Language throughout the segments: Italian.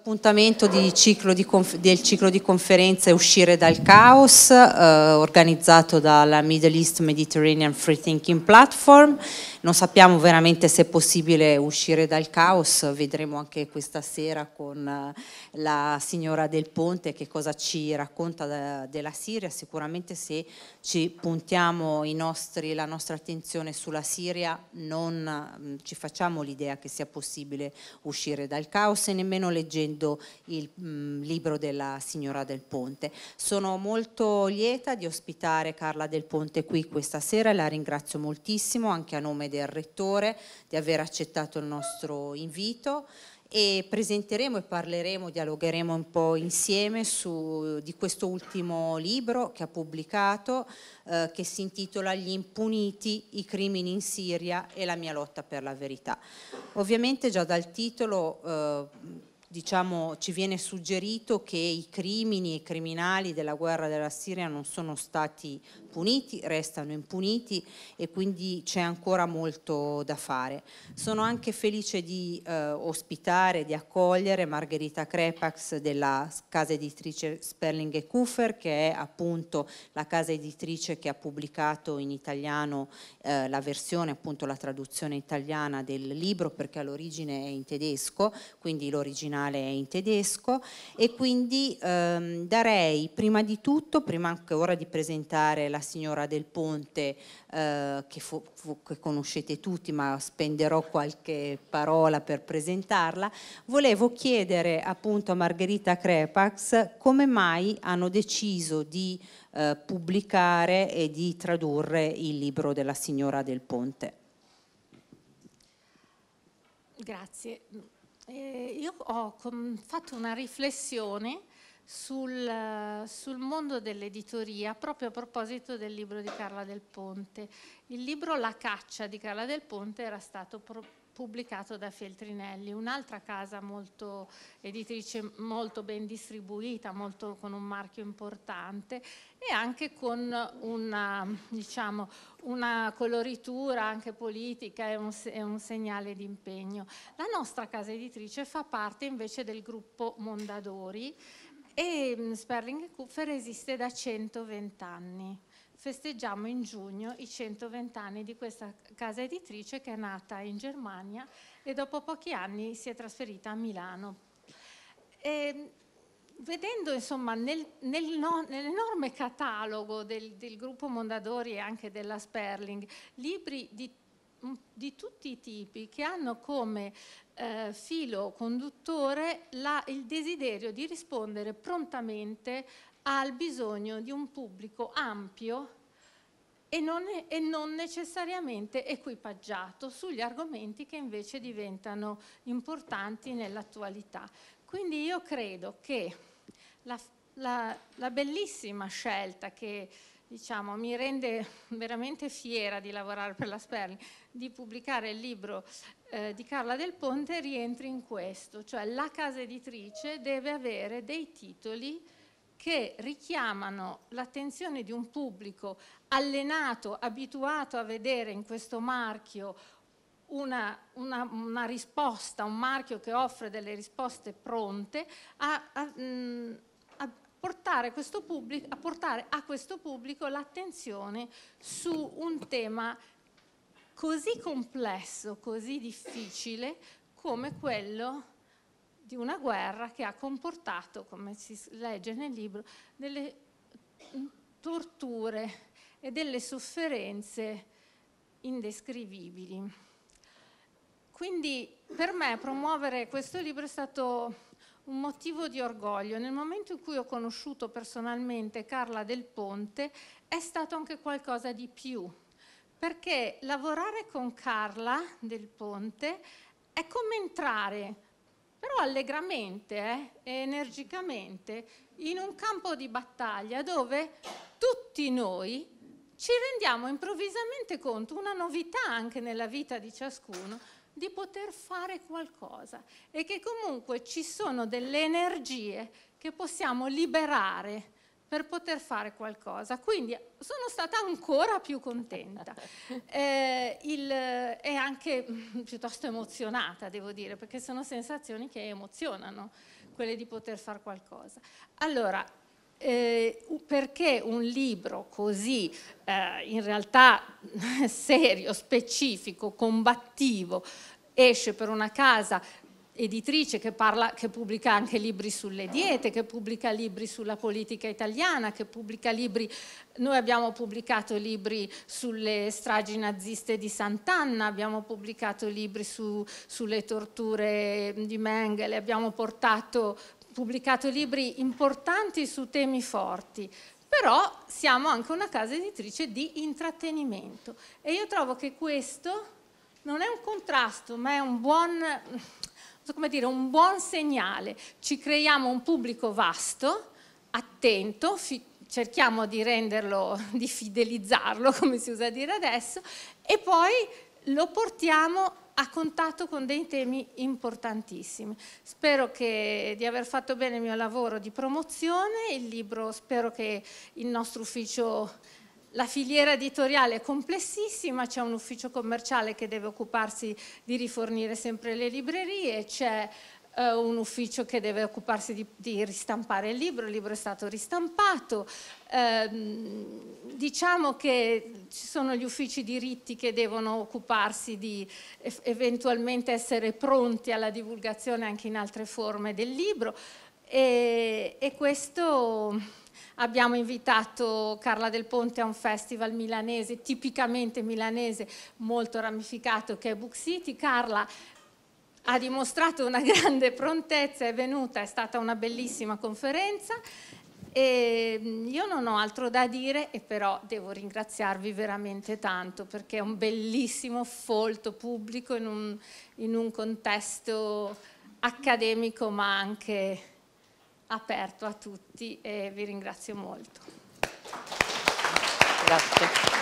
appuntamento di ciclo di del ciclo di conferenze Uscire dal Caos, eh, organizzato dalla Middle East Mediterranean Free Thinking Platform. Non sappiamo veramente se è possibile uscire dal caos, vedremo anche questa sera con eh, la signora Del Ponte che cosa ci racconta da, della Siria. Sicuramente se ci puntiamo nostri, la nostra attenzione sulla Siria non mh, mm, ci facciamo l'idea che sia possibile uscire dal caos e nemmeno leggendo leggendo il mh, mm, libro della signora Del Ponte. Sono molto lieta di ospitare Carla Del Ponte qui questa sera e la ringrazio moltissimo anche a nome del Rettore di aver accettato il nostro invito e presenteremo e parleremo, dialogheremo un po' insieme su, di questo ultimo libro che ha pubblicato eh, che si intitola Gli impuniti, i crimini in Siria e la mia lotta per la verità. Ovviamente già dal titolo eh, diciamo, ci viene suggerito che i crimini e i criminali della guerra della Siria non sono stati puniti, restano impuniti e quindi c'è ancora molto da fare. Sono anche felice di eh, ospitare, di accogliere Margherita Crepax della casa editrice Sperling e Kufer, che è appunto la casa editrice che ha pubblicato in italiano eh, la versione, appunto la traduzione italiana del libro, perché all'origine è in tedesco, quindi l'originale originale è in tedesco e quindi ehm, darei prima di tutto, prima anche ora di presentare la signora del Ponte eh, che, fu, fu, che conoscete tutti ma spenderò qualche parola per presentarla, volevo chiedere appunto a Margherita Crepax come mai hanno deciso di eh, pubblicare e di tradurre il libro della signora del Ponte. Grazie eh, io ho fatto una riflessione sul, sul mondo dell'editoria proprio a proposito del libro di Carla del Ponte. Il libro La caccia di Carla del Ponte era stato proposto pubblicato da Feltrinelli, un'altra casa molto editrice molto ben distribuita, molto, con un marchio importante e anche con una, diciamo, una coloritura anche politica e un, e un segnale di impegno. La nostra casa editrice fa parte invece del gruppo Mondadori e Sperling Kupfer esiste da 120 anni festeggiamo in giugno i 120 anni di questa casa editrice che è nata in Germania e dopo pochi anni si è trasferita a Milano. E vedendo insomma nel, nel nell'enorme catalogo del, del, gruppo Mondadori e anche della Sperling libri di, mm, di tutti i tipi che hanno come eh, filo conduttore la, il desiderio di rispondere prontamente al bisogno di un pubblico ampio e non, e non, necessariamente equipaggiato sugli argomenti che invece diventano importanti nell'attualità. Quindi io credo che la, la, la bellissima scelta che diciamo, mi rende veramente fiera di lavorare per la Sperling, di pubblicare il libro eh, di Carla Del Ponte rientri in questo, cioè la casa editrice deve avere dei titoli che richiamano l'attenzione di un pubblico allenato, abituato a vedere in questo marchio una, una, una risposta, un marchio che offre delle risposte pronte, a, a, a portare, pubblico, a portare a questo pubblico l'attenzione su un tema così complesso, così difficile come quello di una guerra che ha comportato, come si legge nel libro, delle torture e delle sofferenze indescrivibili. Quindi per me promuovere questo libro è stato un motivo di orgoglio. Nel momento in cui ho conosciuto personalmente Carla Del Ponte è stato anche qualcosa di più, perché lavorare con Carla Del Ponte è come entrare però allegramente, eh, energicamente, in un campo di battaglia dove tutti noi ci rendiamo improvvisamente conto, una novità anche nella vita di ciascuno, di poter fare qualcosa e che comunque ci sono delle energie che possiamo liberare per poter fare qualcosa. Quindi sono stata ancora più contenta eh, il, e anche mm, piuttosto emozionata, devo dire, perché sono sensazioni che emozionano, quelle di poter fare qualcosa. Allora, eh, perché un libro così eh, in realtà serio, specifico, combattivo, esce per una casa editrice che, parla, che pubblica anche libri sulle diete, che pubblica libri sulla politica italiana, che pubblica libri, noi abbiamo pubblicato libri sulle stragi naziste di Sant'Anna, abbiamo pubblicato libri su, sulle torture di Mengele, abbiamo portato, pubblicato libri importanti su temi forti però siamo anche una casa editrice di intrattenimento e io trovo che questo non è un contrasto, ma è un buon, come dire, un buon segnale. Ci creiamo un pubblico vasto, attento, cerchiamo di renderlo, di fidelizzarlo, come si usa dire adesso, e poi lo portiamo a contatto con dei temi importantissimi. Spero che, di aver fatto bene il mio lavoro di promozione, il libro spero che il nostro ufficio la filiera editoriale è complessissima, c'è un ufficio commerciale che deve occuparsi di rifornire sempre le librerie, c'è eh, un ufficio che deve occuparsi di, di, ristampare il libro, il libro è stato ristampato, eh, diciamo che ci sono gli uffici diritti che devono occuparsi di eventualmente essere pronti alla divulgazione anche in altre forme del libro e, e questo abbiamo invitato Carla Del Ponte a un festival milanese, tipicamente milanese, molto ramificato che è Book City. Carla ha dimostrato una grande prontezza, è venuta, è stata una bellissima conferenza. E mm, io non ho altro da dire e però devo ringraziarvi veramente tanto perché è un bellissimo folto pubblico in un, in un contesto accademico ma anche aperto a tutti e vi ringrazio molto. Grazie.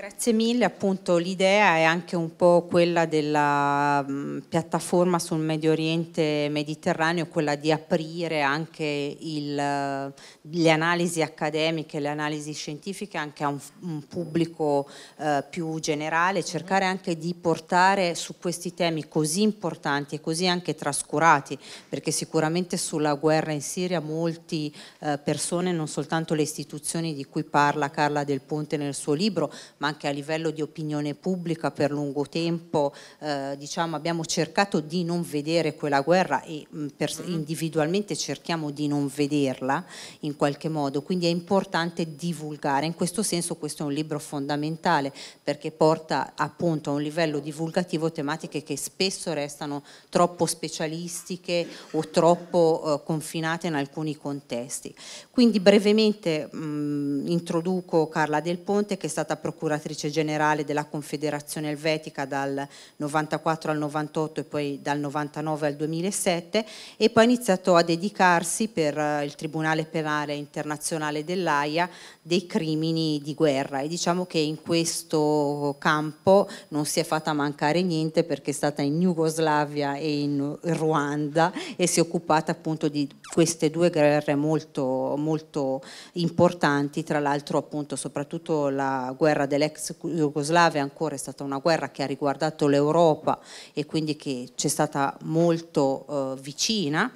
Grazie mille, appunto l'idea è anche un po' quella della mh, mm, piattaforma sul Medio Oriente Mediterraneo, quella di aprire anche il, eh, le analisi accademiche, le analisi scientifiche anche a un, un pubblico eh, più generale, cercare anche di portare su questi temi così importanti e così anche trascurati, perché sicuramente sulla guerra in Siria molte eh, persone, non soltanto le istituzioni di cui parla Carla Del Ponte nel suo libro, ma anche a livello di opinione pubblica per lungo tempo eh, diciamo, abbiamo cercato di non vedere quella guerra e mh, mm, per, mm-hmm. individualmente cerchiamo di non vederla in qualche modo, quindi è importante divulgare, in questo senso questo è un libro fondamentale perché porta appunto a un livello divulgativo tematiche che spesso restano troppo specialistiche o troppo eh, confinate in alcuni contesti. Quindi brevemente mh, mm, introduco Carla Del Ponte che è stata procuratrice segretatrice generale della Confederazione Elvetica dal 94 al 98 e poi dal 99 al 2007 e poi ha iniziato a dedicarsi per eh, il Tribunale Penale Internazionale dell'AIA dei crimini di guerra e diciamo che in questo campo non si è fatta mancare niente perché è stata in Jugoslavia e in Ruanda e si è occupata appunto di queste due guerre molto, molto importanti, tra l'altro appunto soprattutto la guerra dell'ex dell'ex Jugoslavia ancora è stata una guerra che ha riguardato l'Europa e quindi che c'è stata molto eh, vicina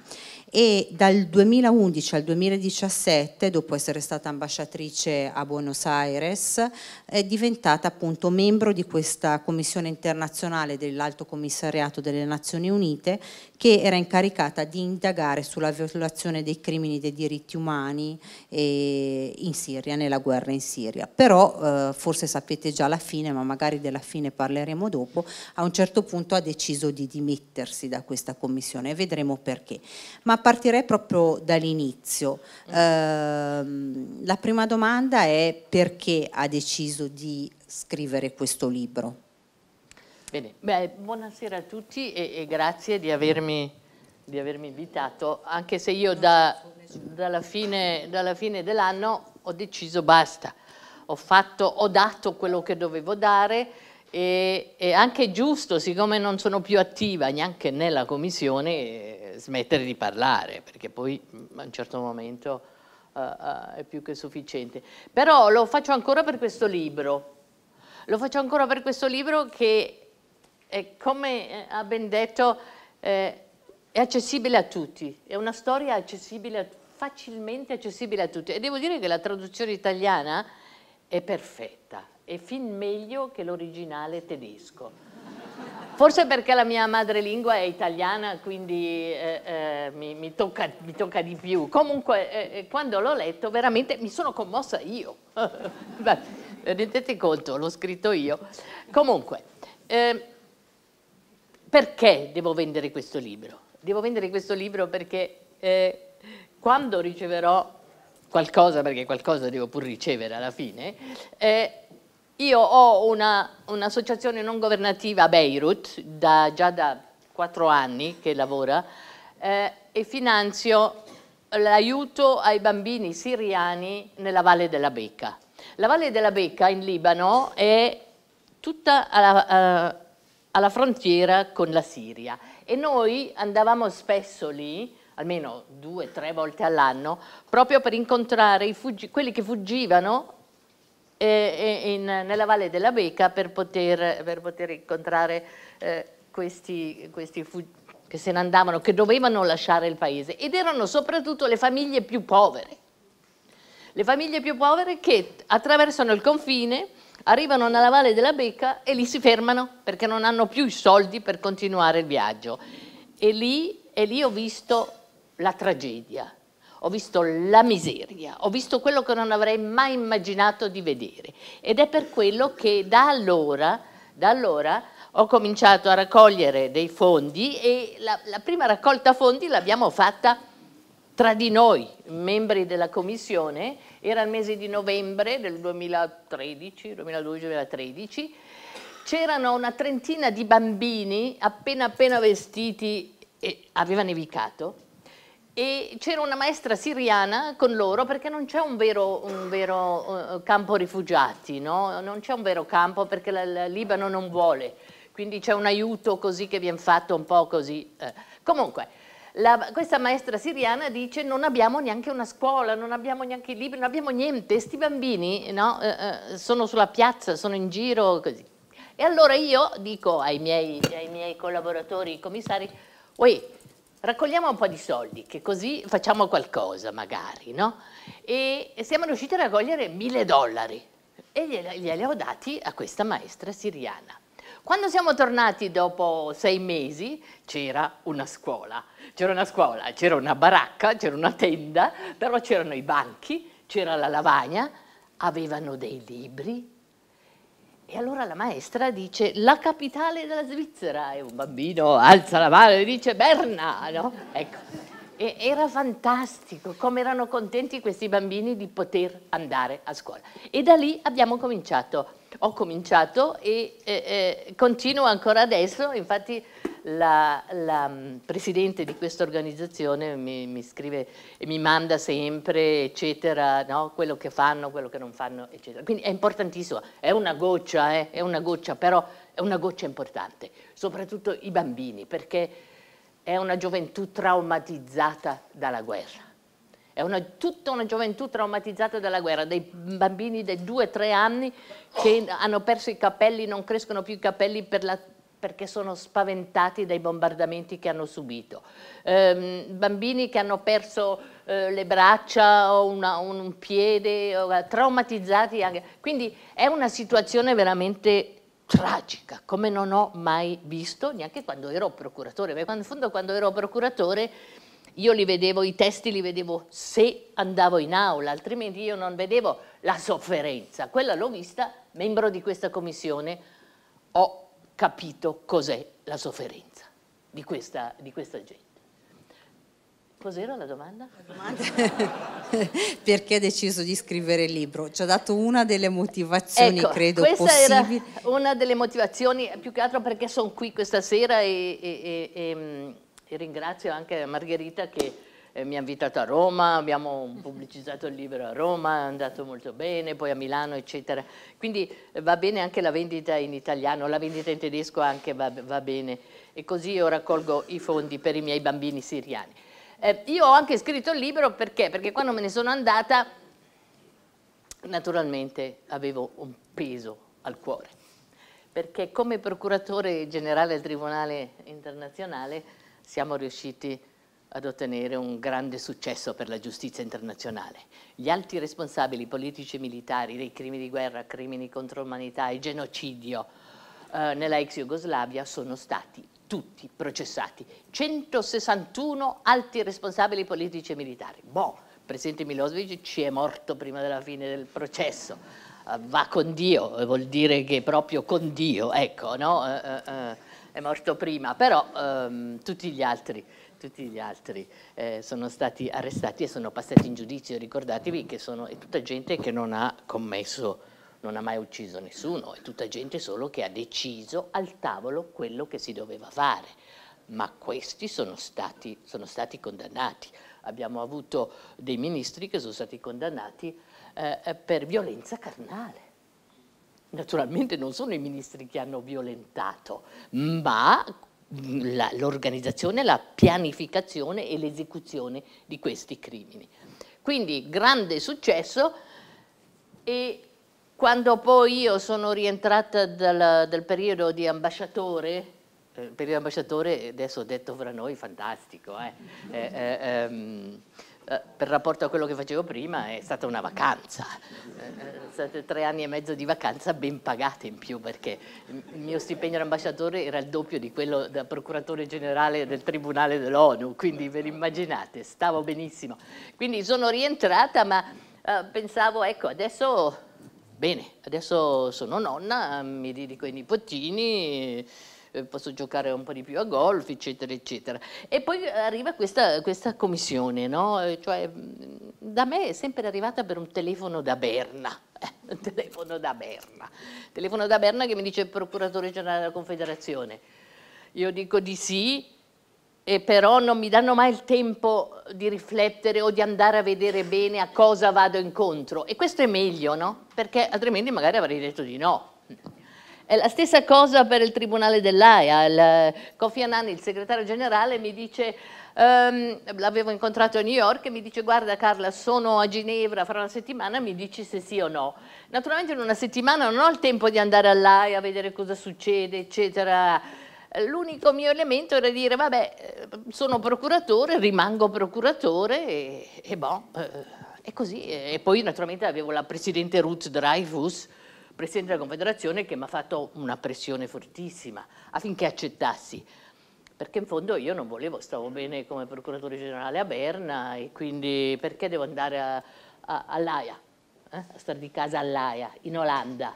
e dal 2011 al 2017, dopo essere stata ambasciatrice a Buenos Aires, è diventata appunto membro di questa commissione internazionale dell'Alto Commissariato delle Nazioni Unite che era incaricata di indagare sulla violazione dei crimini dei diritti umani eh, in Siria, nella guerra in Siria. Però eh, forse sapete già la fine, ma magari della fine parleremo dopo, a un certo punto ha deciso di dimettersi da questa commissione e vedremo perché. Ma partirei proprio dall'inizio. Ehm, la prima domanda è perché ha deciso di scrivere questo libro? Bene, Beh, buonasera a tutti e, e grazie di avermi, di avermi, invitato, anche se io da, dalla, fine, dalla fine dell'anno ho deciso basta, ho, fatto, ho dato quello che dovevo dare, e, e anche giusto, siccome non sono più attiva neanche nella commissione, smettere di parlare, perché poi a un certo momento uh, uh, è più che sufficiente. Però lo faccio ancora per questo libro, lo faccio ancora per questo libro che, è, come eh, ha ben detto, eh, è accessibile a tutti, è una storia accessibile facilmente accessibile a tutti. E devo dire che la traduzione italiana è perfetta, è fin meglio che l'originale tedesco. Forse perché la mia madrelingua è italiana, quindi eh, eh, mi, mi, tocca, mi, tocca, di più. Comunque, eh, eh quando l'ho letto, veramente mi sono commossa io. Rendete conto, l'ho scritto io. Comunque, ehm, perché devo vendere questo libro? Devo vendere questo libro perché eh, quando riceverò qualcosa, perché qualcosa devo pur ricevere alla fine, eh, io ho un'associazione non governativa a Beirut, da, già da quattro anni che lavora, eh, e finanzio l'aiuto ai bambini siriani nella Valle della Becca. La Valle della Becca in Libano è tutta alla, alla frontiera con la Siria e noi andavamo spesso lì almeno due o tre volte all'anno, proprio per incontrare quelli che fuggivano in, nella Valle della Becca per poter, per poter incontrare eh, questi, questi fuggiti che se ne andavano, che dovevano lasciare il paese ed erano soprattutto le famiglie più povere. Le famiglie più povere che attraversano il confine, arrivano nella Valle della Becca e lì si fermano perché non hanno più i soldi per continuare il viaggio. E lì, e lì ho visto la tragedia, ho visto la miseria, ho visto quello che non avrei mai immaginato di vedere ed è per quello che da allora, da allora ho cominciato a raccogliere dei fondi e la, la prima raccolta fondi l'abbiamo fatta tra di noi, membri della commissione, era il mese di novembre del 2013, 2012-2013, c'erano una trentina di bambini appena appena vestiti e aveva nevicato e c'era una maestra siriana con loro perché non c'è un vero, un vero uh, campo rifugiati, no? non c'è un vero campo perché la, la Libano non vuole, quindi c'è un aiuto così che viene fatto un po' così. Eh. Comunque, la, questa maestra siriana dice non abbiamo neanche una scuola, non abbiamo neanche i libri, non abbiamo niente, questi bambini no? eh, eh, sono sulla piazza, sono in giro così. E allora io dico ai miei, ai miei collaboratori, commissari, Oi, raccogliamo un po' di soldi, che così facciamo qualcosa magari, no? E siamo riusciti a raccogliere mille dollari e glieli ho dati a questa maestra siriana. Quando siamo tornati dopo sei mesi c'era una scuola, c'era una scuola, c'era una baracca, c'era una tenda, però c'erano i banchi, c'era la lavagna, avevano dei libri, e allora la maestra dice la capitale della Svizzera e un bambino alza la mano e dice Berna, no? Ecco. E era fantastico come erano contenti questi bambini di poter andare a scuola. E da lì abbiamo cominciato, ho cominciato e eh, eh, continuo ancora adesso, infatti la, la mm, presidente di questa organizzazione mi, mi, scrive e mi manda sempre, eccetera, no? quello che fanno, quello che non fanno, eccetera. Quindi è importantissimo, è una goccia, eh? è una goccia, però è una goccia importante, soprattutto i bambini, perché è una gioventù traumatizzata dalla guerra è una, tutta una gioventù traumatizzata dalla guerra, dei bambini dai 2-3 anni che hanno perso i capelli, non crescono più i capelli per la perché sono spaventati dai bombardamenti che hanno subito, eh, bambini che hanno perso eh, le braccia o una, un, un, piede, o, eh, traumatizzati anche. Quindi è una situazione veramente tragica, come non ho mai visto, neanche quando ero procuratore, perché in fondo quando ero procuratore io li vedevo, i testi li vedevo se andavo in aula, altrimenti io non vedevo la sofferenza. Quella l'ho vista, membro di questa commissione, ho capito cos'è la sofferenza di questa, di questa gente. Cos'era la domanda? La domanda. Perché ha deciso di scrivere il libro? Ci ha dato una delle motivazioni, ecco, credo, possibili. una delle motivazioni, più che altro perché sono qui questa sera e, e, e, e mm, ringrazio anche Margherita che eh, mi ha invitato a Roma, abbiamo pubblicizzato il libro a Roma, è andato molto bene, poi a Milano, eccetera. Quindi eh, va bene anche la vendita in italiano, la vendita in tedesco anche va, va bene. E così io raccolgo i fondi per i miei bambini siriani. Eh, io ho anche scritto il libro perché? Perché quando me ne sono andata, naturalmente avevo un peso al cuore. Perché come procuratore generale del Tribunale internazionale siamo riusciti a ad ottenere un grande successo per la giustizia internazionale. Gli alti responsabili politici e militari dei crimini di guerra, crimini contro l'umanità e genocidio eh, nella ex Jugoslavia sono stati tutti processati. 161 alti responsabili politici e militari. Boh, il presidente Milosevic ci è morto prima della fine del processo. Uh, va con Dio, eh, vuol dire che proprio con Dio, ecco, no? Uh, uh, è morto prima, però um, tutti gli altri tutti gli altri eh, sono stati arrestati e sono passati in giudizio, ricordatevi che sono, è tutta gente che non ha commesso, non ha mai ucciso nessuno, è tutta gente solo che ha deciso al tavolo quello che si doveva fare, ma questi sono stati, sono stati condannati. Abbiamo avuto dei ministri che sono stati condannati eh, per violenza carnale. Naturalmente non sono i ministri che hanno violentato, ma l'organizzazione, la pianificazione e l'esecuzione di questi crimini. Quindi grande successo e quando poi io sono rientrata dal, dal periodo di ambasciatore, eh, periodo ambasciatore adesso detto fra noi fantastico, eh, eh, eh ehm, eh, per rapporto a quello che facevo prima è stata una vacanza, sono eh, stati tre anni e mezzo di vacanza ben pagate in più perché il mio stipendio da ambasciatore era il doppio di quello da procuratore generale del Tribunale dell'ONU, quindi ve immaginate, stavo benissimo. Quindi sono rientrata ma eh, pensavo ecco adesso, bene, adesso sono nonna, mi dedico ai nipotini eh, posso giocare un po' di più a golf, eccetera, eccetera. E poi arriva questa, questa commissione, no? Eh, cioè, mm, da me è sempre arrivata per un telefono da Berna. Eh, telefono da Berna. Telefono da Berna che mi dice il procuratore generale della Confederazione. Io dico di sì, e però non mi danno mai il tempo di riflettere o di andare a vedere bene a cosa vado incontro. E questo è meglio, no? Perché altrimenti magari avrei detto di no. È la stessa cosa per il Tribunale dell'AIA. Il, eh, Kofi Annan, il segretario generale, mi dice, um, l'avevo incontrato a New York, e mi dice guarda Carla sono a Ginevra fra una settimana, mi dici se sì o no. Naturalmente in una settimana non ho il tempo di andare all'AIA a vedere cosa succede, eccetera. L'unico mio elemento era dire vabbè eh, sono procuratore, rimango procuratore e, e boh, è eh, così. E poi naturalmente avevo la presidente Ruth Dreyfus, Presidente della Confederazione che mi ha fatto una pressione fortissima affinché accettassi perché in fondo io non volevo, stavo bene come procuratore generale a Berna e quindi perché devo andare a, a, eh? a stare di casa all'AIA, in Olanda.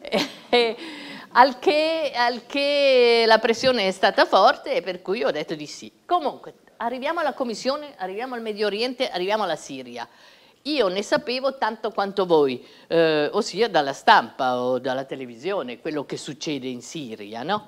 e, al, che, al, che, la pressione è stata forte e per cui ho detto di sì. Comunque, arriviamo alla Commissione, arriviamo al Medio Oriente, arriviamo alla Siria. Io ne sapevo tanto quanto voi, eh, ossia dalla stampa o dalla televisione, quello che succede in Siria, no?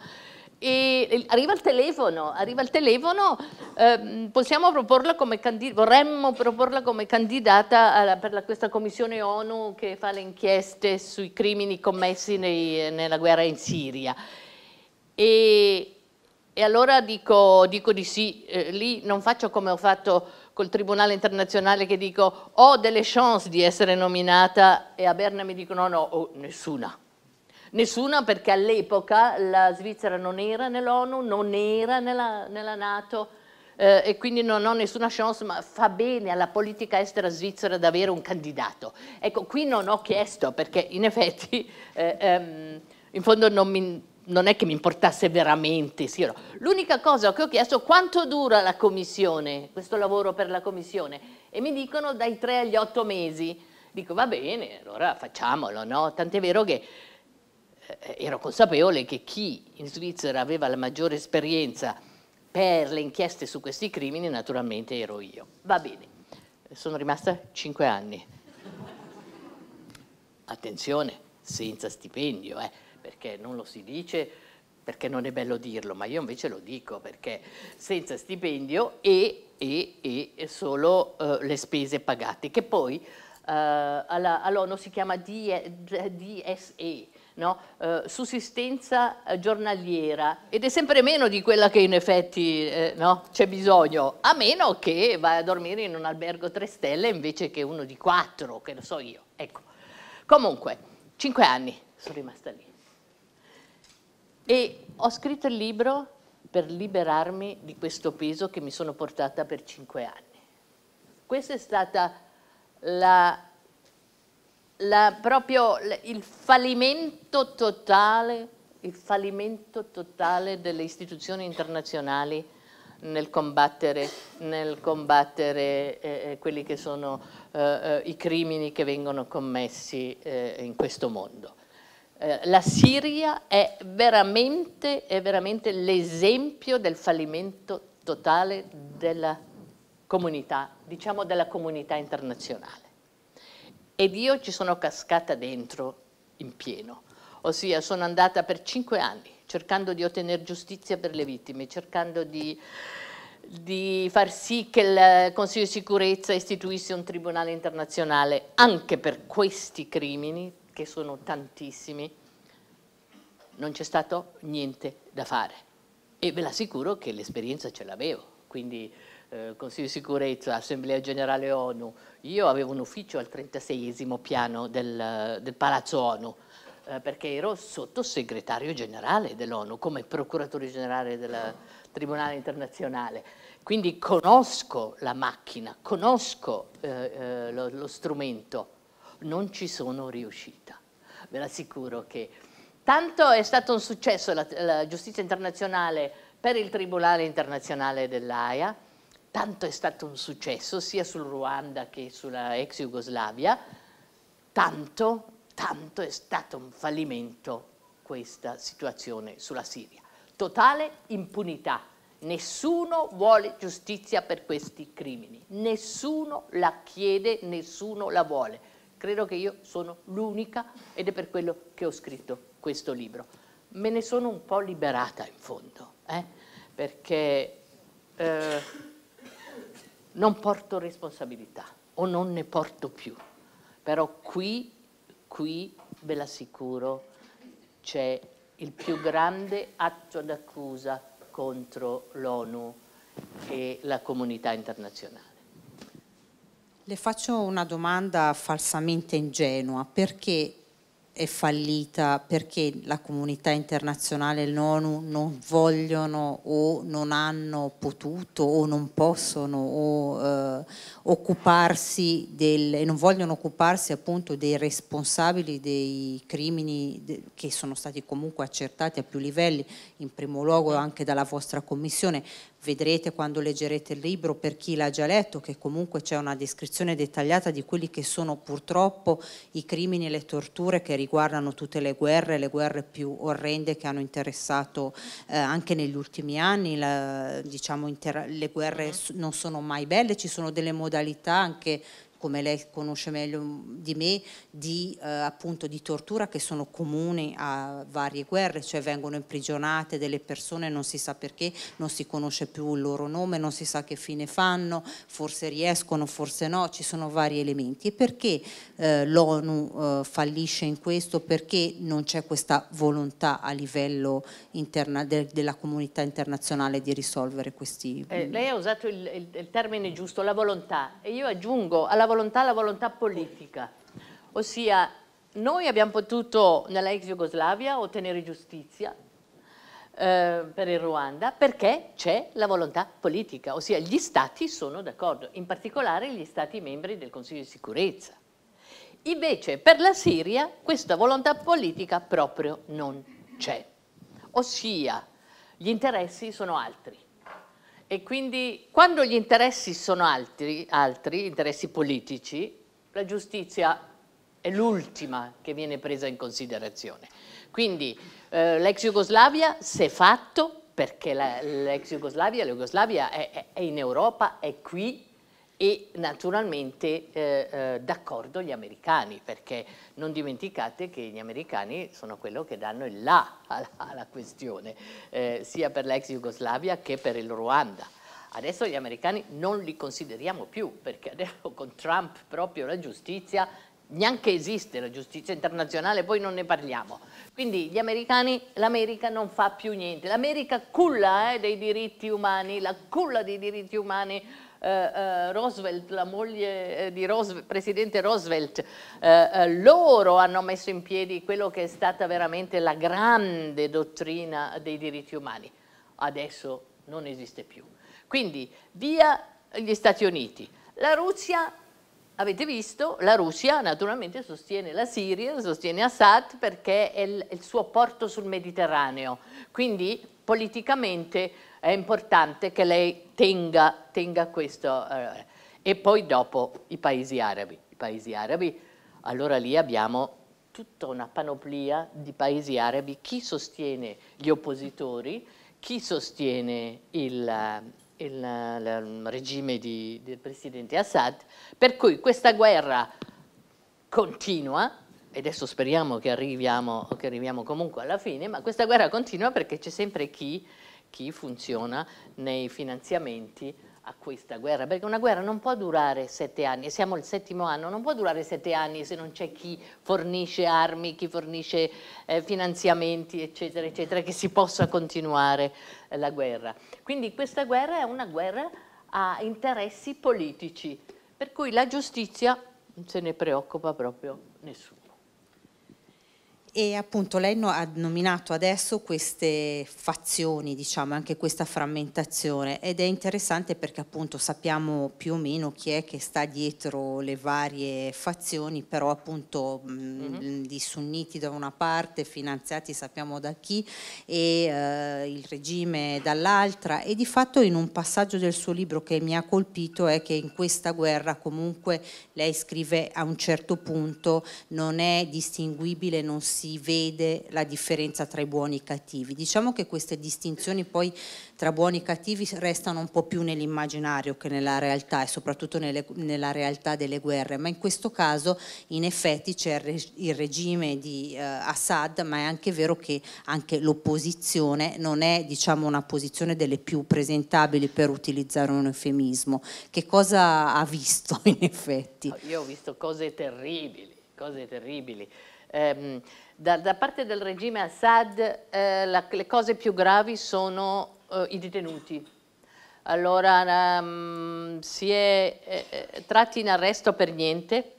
E arriva il telefono, arriva il telefono eh, possiamo proporla come vorremmo proporla come candidata alla, per la, questa commissione ONU che fa le inchieste sui crimini commessi nei, nella guerra in Siria. E, e allora dico, dico, di sì, eh, lì non faccio come ho fatto col Tribunale Internazionale che dico ho delle chance di essere nominata e a Berna mi dicono no, oh, nessuna. Nessuna perché all'epoca la Svizzera non era nell'ONU, non era nella, nella Nato eh, e quindi non ho nessuna chance, ma fa bene alla politica estera svizzera ad avere un candidato. Ecco, qui non ho chiesto perché in effetti eh, ehm, in fondo non mi non è che mi importasse veramente, sì, no. l'unica cosa che ho chiesto è quanto dura la commissione, questo lavoro per la commissione, e mi dicono dai tre agli otto mesi. Dico va bene, allora facciamolo, no? Tant'è vero che eh, ero consapevole che chi in Svizzera aveva la maggiore esperienza per le inchieste su questi crimini naturalmente ero io. Va bene, sono rimasta cinque anni. Attenzione, senza stipendio, eh perché non lo si dice perché non è bello dirlo, ma io invece lo dico perché senza stipendio e, e, e solo uh, le spese pagate, che poi uh, all'ONU si chiama DSE, no? uh, sussistenza giornaliera, ed è sempre meno di quella che in effetti eh, no? c'è bisogno, a meno che vai a dormire in un albergo 3 stelle invece che uno di 4, che lo so io. Ecco. Comunque, 5 anni sono rimasta lì. E ho scritto il libro per liberarmi di questo peso che mi sono portata per cinque anni. Questa è stata la, la, proprio il fallimento totale, il fallimento totale delle istituzioni internazionali nel combattere, nel combattere eh, eh quelli che sono eh, eh, i crimini che vengono commessi eh, in questo mondo. Eh, la Siria è veramente, è veramente l'esempio del fallimento totale della comunità, diciamo della comunità internazionale. Ed io ci sono cascata dentro in pieno, ossia sono andata per cinque anni cercando di ottenere giustizia per le vittime, cercando di, di, far sì che il Consiglio di sicurezza istituisse un tribunale internazionale anche per questi crimini, che sono tantissimi, non c'è stato niente da fare. E ve l'assicuro che l'esperienza ce l'avevo, quindi eh, Consiglio di sicurezza, Assemblea Generale ONU, io avevo un ufficio al 36 piano del, del Palazzo ONU, eh, perché ero sottosegretario generale dell'ONU come procuratore generale del Tribunale Internazionale. Quindi conosco la macchina, conosco eh, eh lo, lo strumento non ci sono riuscita. Ve l'assicuro che tanto è stato un successo la, la giustizia internazionale per il Tribunale internazionale dell'AIA, tanto è stato un successo sia sul Ruanda che sulla ex Jugoslavia, tanto, tanto è stato un fallimento questa situazione sulla Siria. Totale impunità, nessuno vuole giustizia per questi crimini, nessuno la chiede, nessuno la vuole. Credo che io sono l'unica ed è per quello che ho scritto questo libro. Me ne sono un po' liberata in fondo, eh? perché eh, non porto responsabilità o non ne porto più, però qui, qui ve l'assicuro, c'è il più grande atto d'accusa contro l'ONU e la comunità internazionale. Le faccio una domanda falsamente ingenua. Perché è fallita? Perché la comunità internazionale e l'ONU non vogliono o non hanno potuto o non possono o, eh, occuparsi del, e non vogliono occuparsi appunto dei responsabili dei crimini che sono stati comunque accertati a più livelli, in primo luogo anche dalla vostra commissione, vedrete quando leggerete il libro per chi l'ha già letto che comunque c'è una descrizione dettagliata di quelli che sono purtroppo i crimini e le torture che riguardano tutte le guerre, le guerre più orrende che hanno interessato eh, anche negli ultimi anni, la, diciamo, le guerre mm-hmm. non sono mai belle, ci sono delle modalità anche come lei conosce meglio di me, di, eh, appunto, di tortura che sono comuni a varie guerre, cioè vengono imprigionate delle persone, non si sa perché, non si conosce più il loro nome, non si sa che fine fanno, forse riescono, forse no, ci sono vari elementi. E perché eh, l'ONU eh, fallisce in questo? Perché non c'è questa volontà a livello interna, de, della comunità internazionale di risolvere questi... Eh, lei ha usato il, il, il termine giusto, la volontà, e io aggiungo alla volontà volontà alla volontà politica. Ossia, noi abbiamo potuto nella ex Jugoslavia ottenere giustizia eh, per il Ruanda perché c'è la volontà politica, ossia gli stati sono d'accordo, in particolare gli stati membri del Consiglio di sicurezza. Invece per la Siria questa volontà politica proprio non c'è, ossia gli interessi sono altri e quindi quando gli interessi sono altri, altri interessi politici, la giustizia è l'ultima che viene presa in considerazione. Quindi eh, l'ex Jugoslavia si è fatto perché l'ex Jugoslavia, la Jugoslavia è, è, è in Europa, è qui, e naturalmente eh, eh, d'accordo gli americani, perché non dimenticate che gli americani sono quello che danno il là alla, alla questione, eh, sia per l'ex Jugoslavia che per il Ruanda. Adesso gli americani non li consideriamo più, perché adesso con Trump proprio la giustizia neanche esiste la giustizia internazionale, poi non ne parliamo. Quindi gli americani, l'America non fa più niente, l'America culla eh, dei diritti umani, la culla dei diritti umani eh, eh, Roosevelt, la moglie eh, di Roosevelt, presidente Roosevelt, eh, loro hanno messo in piedi quello che è stata veramente la grande dottrina dei diritti umani. Adesso non esiste più. Quindi via gli Stati Uniti. La Russia Avete visto, la Russia naturalmente sostiene la Siria, sostiene Assad perché è il, è il suo porto sul Mediterraneo, quindi politicamente è importante che lei tenga, tenga questo. Eh, e poi dopo i paesi arabi. I paesi arabi, allora lì abbiamo tutta una panoplia di paesi arabi, chi sostiene gli oppositori, chi sostiene il, eh, il, eh, il regime di, del presidente Assad, per cui questa guerra continua, e adesso speriamo che arriviamo, che arriviamo comunque alla fine, ma questa guerra continua perché c'è sempre chi chi funziona nei finanziamenti a questa guerra, perché una guerra non può durare sette anni, siamo al settimo anno, non può durare sette anni se non c'è chi fornisce armi, chi fornisce eh, finanziamenti, eccetera, eccetera, che si possa continuare eh, la guerra. Quindi questa guerra è una guerra a interessi politici, per cui la giustizia non se ne preoccupa proprio nessuno. E appunto lei no, ha nominato adesso queste fazioni, diciamo, anche questa frammentazione ed è interessante perché appunto sappiamo più o meno chi è che sta dietro le varie fazioni, però appunto mm-hmm. mh, mm, di sunniti da una parte, finanziati sappiamo da chi, e eh, il regime dall'altra e di fatto in un passaggio del suo libro che mi ha colpito è che in questa guerra comunque lei scrive a un certo punto non è distinguibile, non si si vede la differenza tra i buoni e i cattivi. Diciamo che queste distinzioni poi tra buoni e cattivi restano un po' più nell'immaginario che nella realtà e soprattutto nelle, nella realtà delle guerre, ma in questo caso in effetti c'è il regime di eh, Assad, ma è anche vero che anche l'opposizione non è diciamo, una posizione delle più presentabili per utilizzare un eufemismo. Che cosa ha visto in effetti? Io ho visto cose terribili, cose terribili. Um, da, da parte del regime Assad eh, la, le cose più gravi sono eh, i detenuti. Allora um, si è eh, eh, tratti in arresto per niente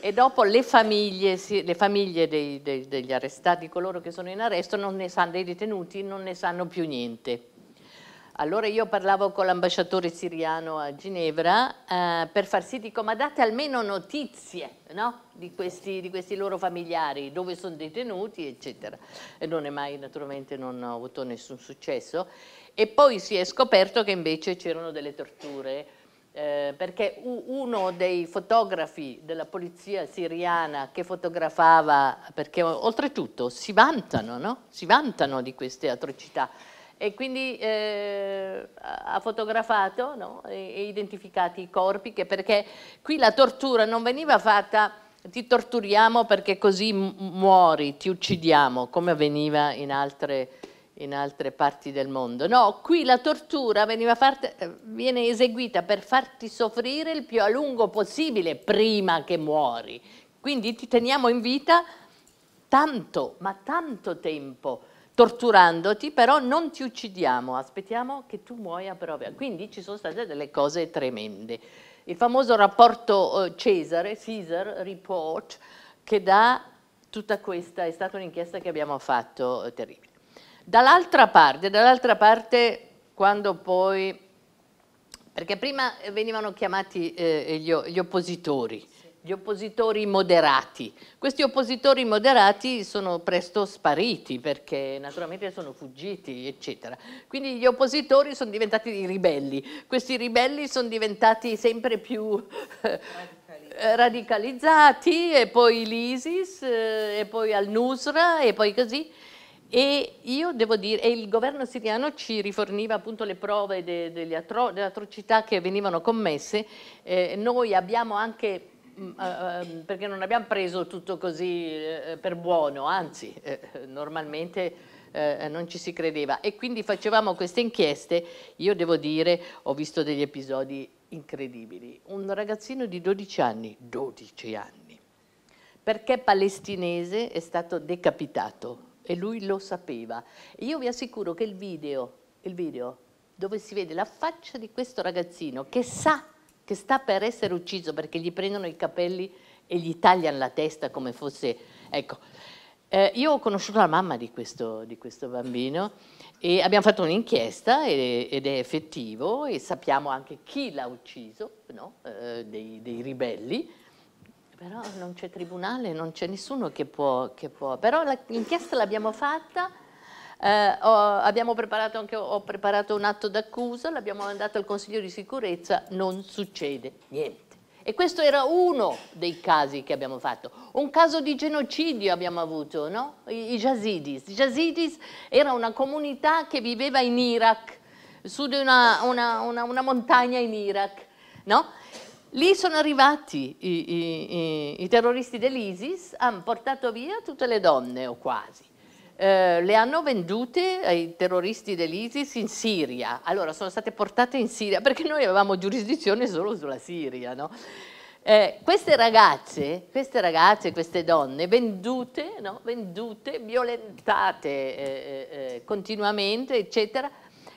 e dopo le famiglie, si, le famiglie dei, dei, degli arrestati, coloro che sono in arresto, non ne sanno, dei detenuti non ne sanno più niente. Allora io parlavo con l'ambasciatore siriano a Ginevra eh, per far sì, dico, ma date almeno notizie no? di, questi, di, questi, loro familiari, dove sono detenuti, eccetera. E non è mai, naturalmente, non ho avuto nessun successo. E poi si è scoperto che invece c'erano delle torture, eh, perché uno dei fotografi della polizia siriana che fotografava, perché oltretutto si vantano, no? si vantano di queste atrocità, e quindi eh, ha fotografato no? e, e identificato i corpi, che, perché qui la tortura non veniva fatta ti torturiamo perché così muori, ti uccidiamo, come avveniva in altre, in altre parti del mondo. No, qui la tortura farti, eh, viene eseguita per farti soffrire il più a lungo possibile prima che muori. Quindi ti teniamo in vita tanto, ma tanto tempo torturandoti, però non ti uccidiamo, aspettiamo che tu muoia proprio. Quindi ci sono state delle cose tremende. Il famoso rapporto eh, Cesare, Caesar Report, che dà tutta questa, è stata un'inchiesta che abbiamo fatto eh, terribile. Dall'altra parte, dall'altra parte, quando poi, perché prima venivano chiamati eh, gli, gli oppositori, gli oppositori moderati. Questi oppositori moderati sono presto spariti perché naturalmente sono fuggiti, eccetera. Quindi gli oppositori sono diventati i ribelli. Questi ribelli sono diventati sempre più eh, radicalizzati e poi l'ISIS eh, e poi al-Nusra e poi così. E io devo dire, e il governo siriano ci riforniva appunto le prove de, delle, atro, delle atrocità che venivano commesse. Eh, noi abbiamo anche Mm, eh, ehm, perché non abbiamo preso tutto così eh, eh, per buono, anzi normalmente non ci si credeva e quindi facevamo queste inchieste, io devo dire ho visto degli episodi incredibili, un ragazzino di 12 anni, 12 anni, perché palestinese è stato decapitato e lui lo sapeva. Io vi assicuro che il video, il video dove si vede la faccia di questo ragazzino che sa che sta per essere ucciso perché gli prendono i capelli e gli tagliano la testa come fosse... Ecco, eh, io ho conosciuto la mamma di questo, di questo bambino e abbiamo fatto un'inchiesta ed è effettivo e sappiamo anche chi l'ha ucciso, no? eh, dei, dei, ribelli, però non c'è tribunale, non c'è nessuno che può... Che può. Però l'inchiesta l'abbiamo fatta eh, ho, preparato anche, ho preparato un atto d'accusa, l'abbiamo mandato al Consiglio di sicurezza, non succede niente. E questo era uno dei casi che abbiamo fatto. Un caso di genocidio abbiamo avuto, no? I, i Yazidis. I Yazidis era una comunità che viveva in Iraq, su di una, una, una, una montagna in Iraq, no? Lì sono arrivati i, i, i terroristi dell'ISIS, hanno portato via tutte le donne o quasi eh, le hanno vendute ai terroristi dell'ISIS in Siria. Allora sono state portate in Siria perché noi avevamo giurisdizione solo sulla Siria. No? Eh, queste, ragazze, queste ragazze, queste donne vendute, no? vendute violentate eh, eh, eh continuamente, eccetera,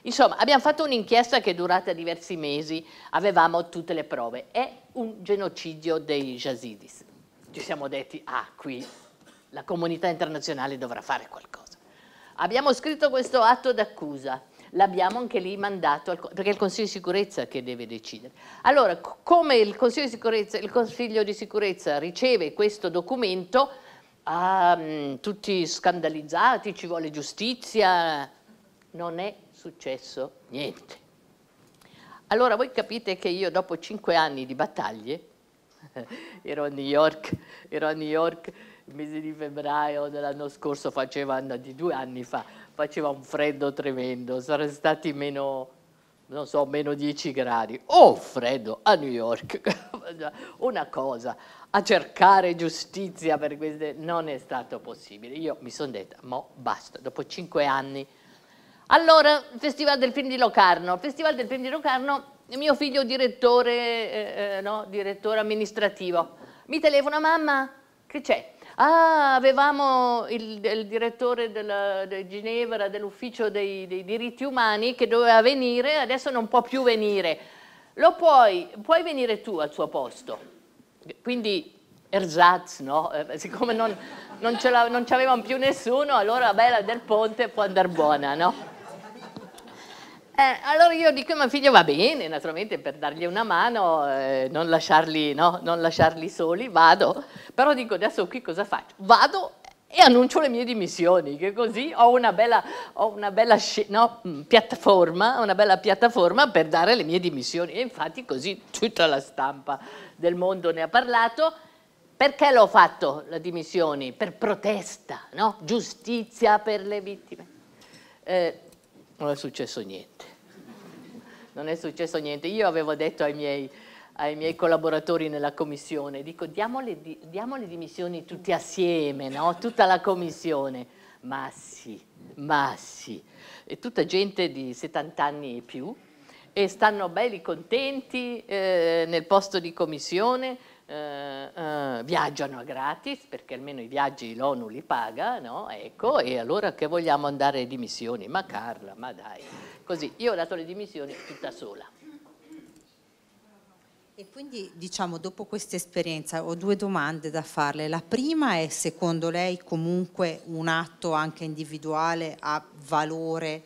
Insomma, abbiamo fatto un'inchiesta che è durata diversi mesi, avevamo tutte le prove. È un genocidio dei Yazidis. Ci siamo detti, ah, qui la comunità internazionale dovrà fare qualcosa. Abbiamo scritto questo atto d'accusa, l'abbiamo anche lì mandato, al, perché è il Consiglio di sicurezza che deve decidere. Allora, come il Consiglio di sicurezza, il Consiglio di sicurezza riceve questo documento, um, tutti scandalizzati, ci vuole giustizia, non è successo niente. Allora voi capite che io dopo cinque anni di battaglie, ero a New York, ero a New York, il mese di febbraio dell'anno scorso faceva, no, di due anni fa, faceva un freddo tremendo, saranno stati meno, non so, meno 10 gradi. Oh, freddo a New York! Una cosa, a cercare giustizia per queste non è stato possibile. Io mi sono detta, ma basta, dopo cinque anni. Allora, Festival del Film di Locarno. Festival del Film di Locarno, mio figlio direttore, eh, eh no, direttore amministrativo. Mi telefona mamma, che c'è? Ah, avevamo il, il direttore della, di Ginevra dell'ufficio dei, dei diritti umani che doveva venire, adesso non può più venire. Lo puoi, puoi venire tu al suo posto. Quindi Erzatz, no? Eh, siccome non, non ce l'avevano più nessuno, allora Bella del Ponte può andare buona, no? Eh, allora io dico a mio figlio va bene, naturalmente per dargli una mano, eh, non, lasciarli, no, non, lasciarli, soli, vado, però dico adesso qui cosa faccio? Vado e annuncio le mie dimissioni, che così ho una bella, ho una bella no, mm, piattaforma, una bella piattaforma per dare le mie dimissioni e infatti così tutta la stampa del mondo ne ha parlato. Perché l'ho fatto la dimissioni? Per protesta, no? giustizia per le vittime. Eh, non è successo niente. Non è successo niente. Io avevo detto ai miei, ai miei collaboratori nella commissione, dico diamo le, diamo le dimissioni tutti assieme, no? tutta la commissione. Ma sì, ma sì. E tutta gente di 70 anni e più e stanno belli contenti eh, nel posto di commissione eh, eh, viaggiano gratis perché almeno i viaggi l'ONU li paga, no? ecco, e allora che vogliamo andare alle dimissioni? Ma Carla, ma dai, così io ho dato le dimissioni tutta sola. E quindi diciamo dopo questa esperienza ho due domande da farle. La prima è secondo lei comunque un atto anche individuale ha valore?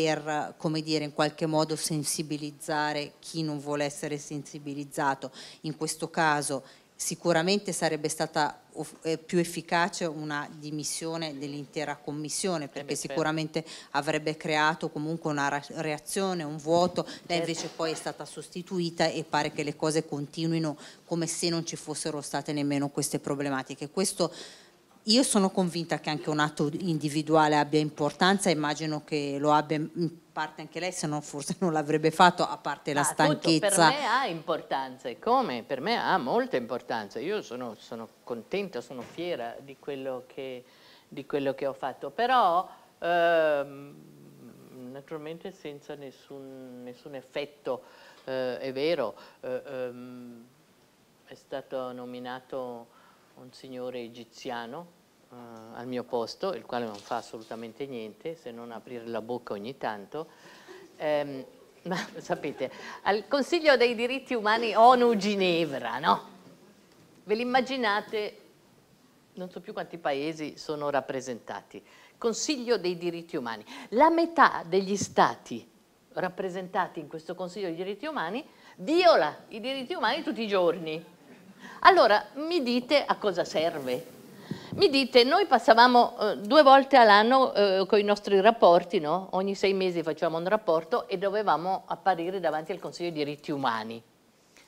per, come dire, in qualche modo sensibilizzare chi non vuole essere sensibilizzato. In questo caso sicuramente sarebbe stata eh, più efficace una dimissione dell'intera commissione perché sicuramente avrebbe creato comunque una reazione, un vuoto, lei certo. invece poi è stata sostituita e pare che le cose continuino come se non ci fossero state nemmeno queste problematiche. Questo io sono convinta che anche un atto individuale abbia importanza, immagino che lo abbia in parte anche lei, se no forse non l'avrebbe fatto, a parte la ah, stanchezza. Tutto, per me ha importanza, e come? Per me ha molta importanza. Io sono, sono contenta, sono fiera di quello che, di quello che ho fatto, però ehm, naturalmente senza nessun, nessun effetto, eh, è vero, eh, ehm, è stato nominato un signore egiziano eh, al mio posto, il quale non fa assolutamente niente se non aprire la bocca ogni tanto. Eh, ma sapete, al Consiglio dei diritti umani ONU Ginevra, no? Ve immaginate, Non so più quanti paesi sono rappresentati. Consiglio dei diritti umani. La metà degli stati rappresentati in questo Consiglio dei diritti umani viola i diritti umani tutti i giorni. Allora, mi dite a cosa serve? Mi dite, noi passavamo eh, due volte all'anno eh, con i nostri rapporti, no? ogni sei mesi facevamo un rapporto e dovevamo apparire davanti al Consiglio dei diritti umani.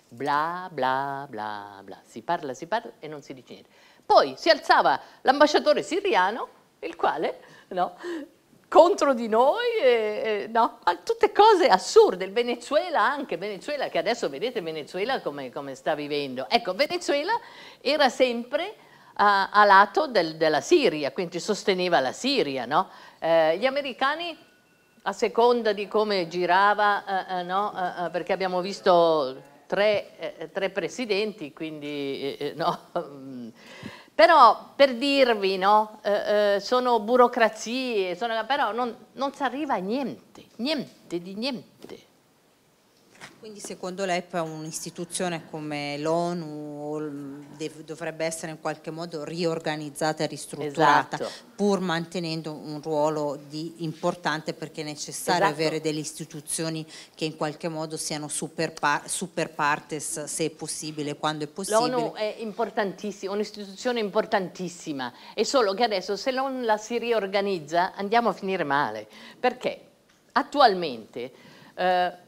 Bla, bla, bla, bla. Si parla, si parla e non si dice niente. Poi si alzava l'ambasciatore siriano, il quale no, contro di noi, e, e, no? Ma tutte cose assurde, il Venezuela anche, Venezuela che adesso vedete Venezuela come, come sta vivendo, ecco Venezuela era sempre a, a lato del, della Siria, quindi sosteneva la Siria, no? eh, gli americani a seconda di come girava, eh, eh, no? Eh, eh, perché abbiamo visto tre, eh, tre presidenti, quindi no? Mm, però per dirvi, no, eh, eh, sono burocrazie, sono, però non, non si arriva a niente, niente di niente. Quindi secondo lei un'istituzione come l'ONU dovrebbe essere in qualche modo riorganizzata e ristrutturata esatto. pur mantenendo un ruolo importante perché è necessario esatto. avere delle istituzioni che in qualche modo siano super, par super partes se è possibile, quando è possibile. L'ONU è importantissima, un'istituzione importantissima, è solo che adesso se non la si riorganizza andiamo a finire male perché attualmente... Eh,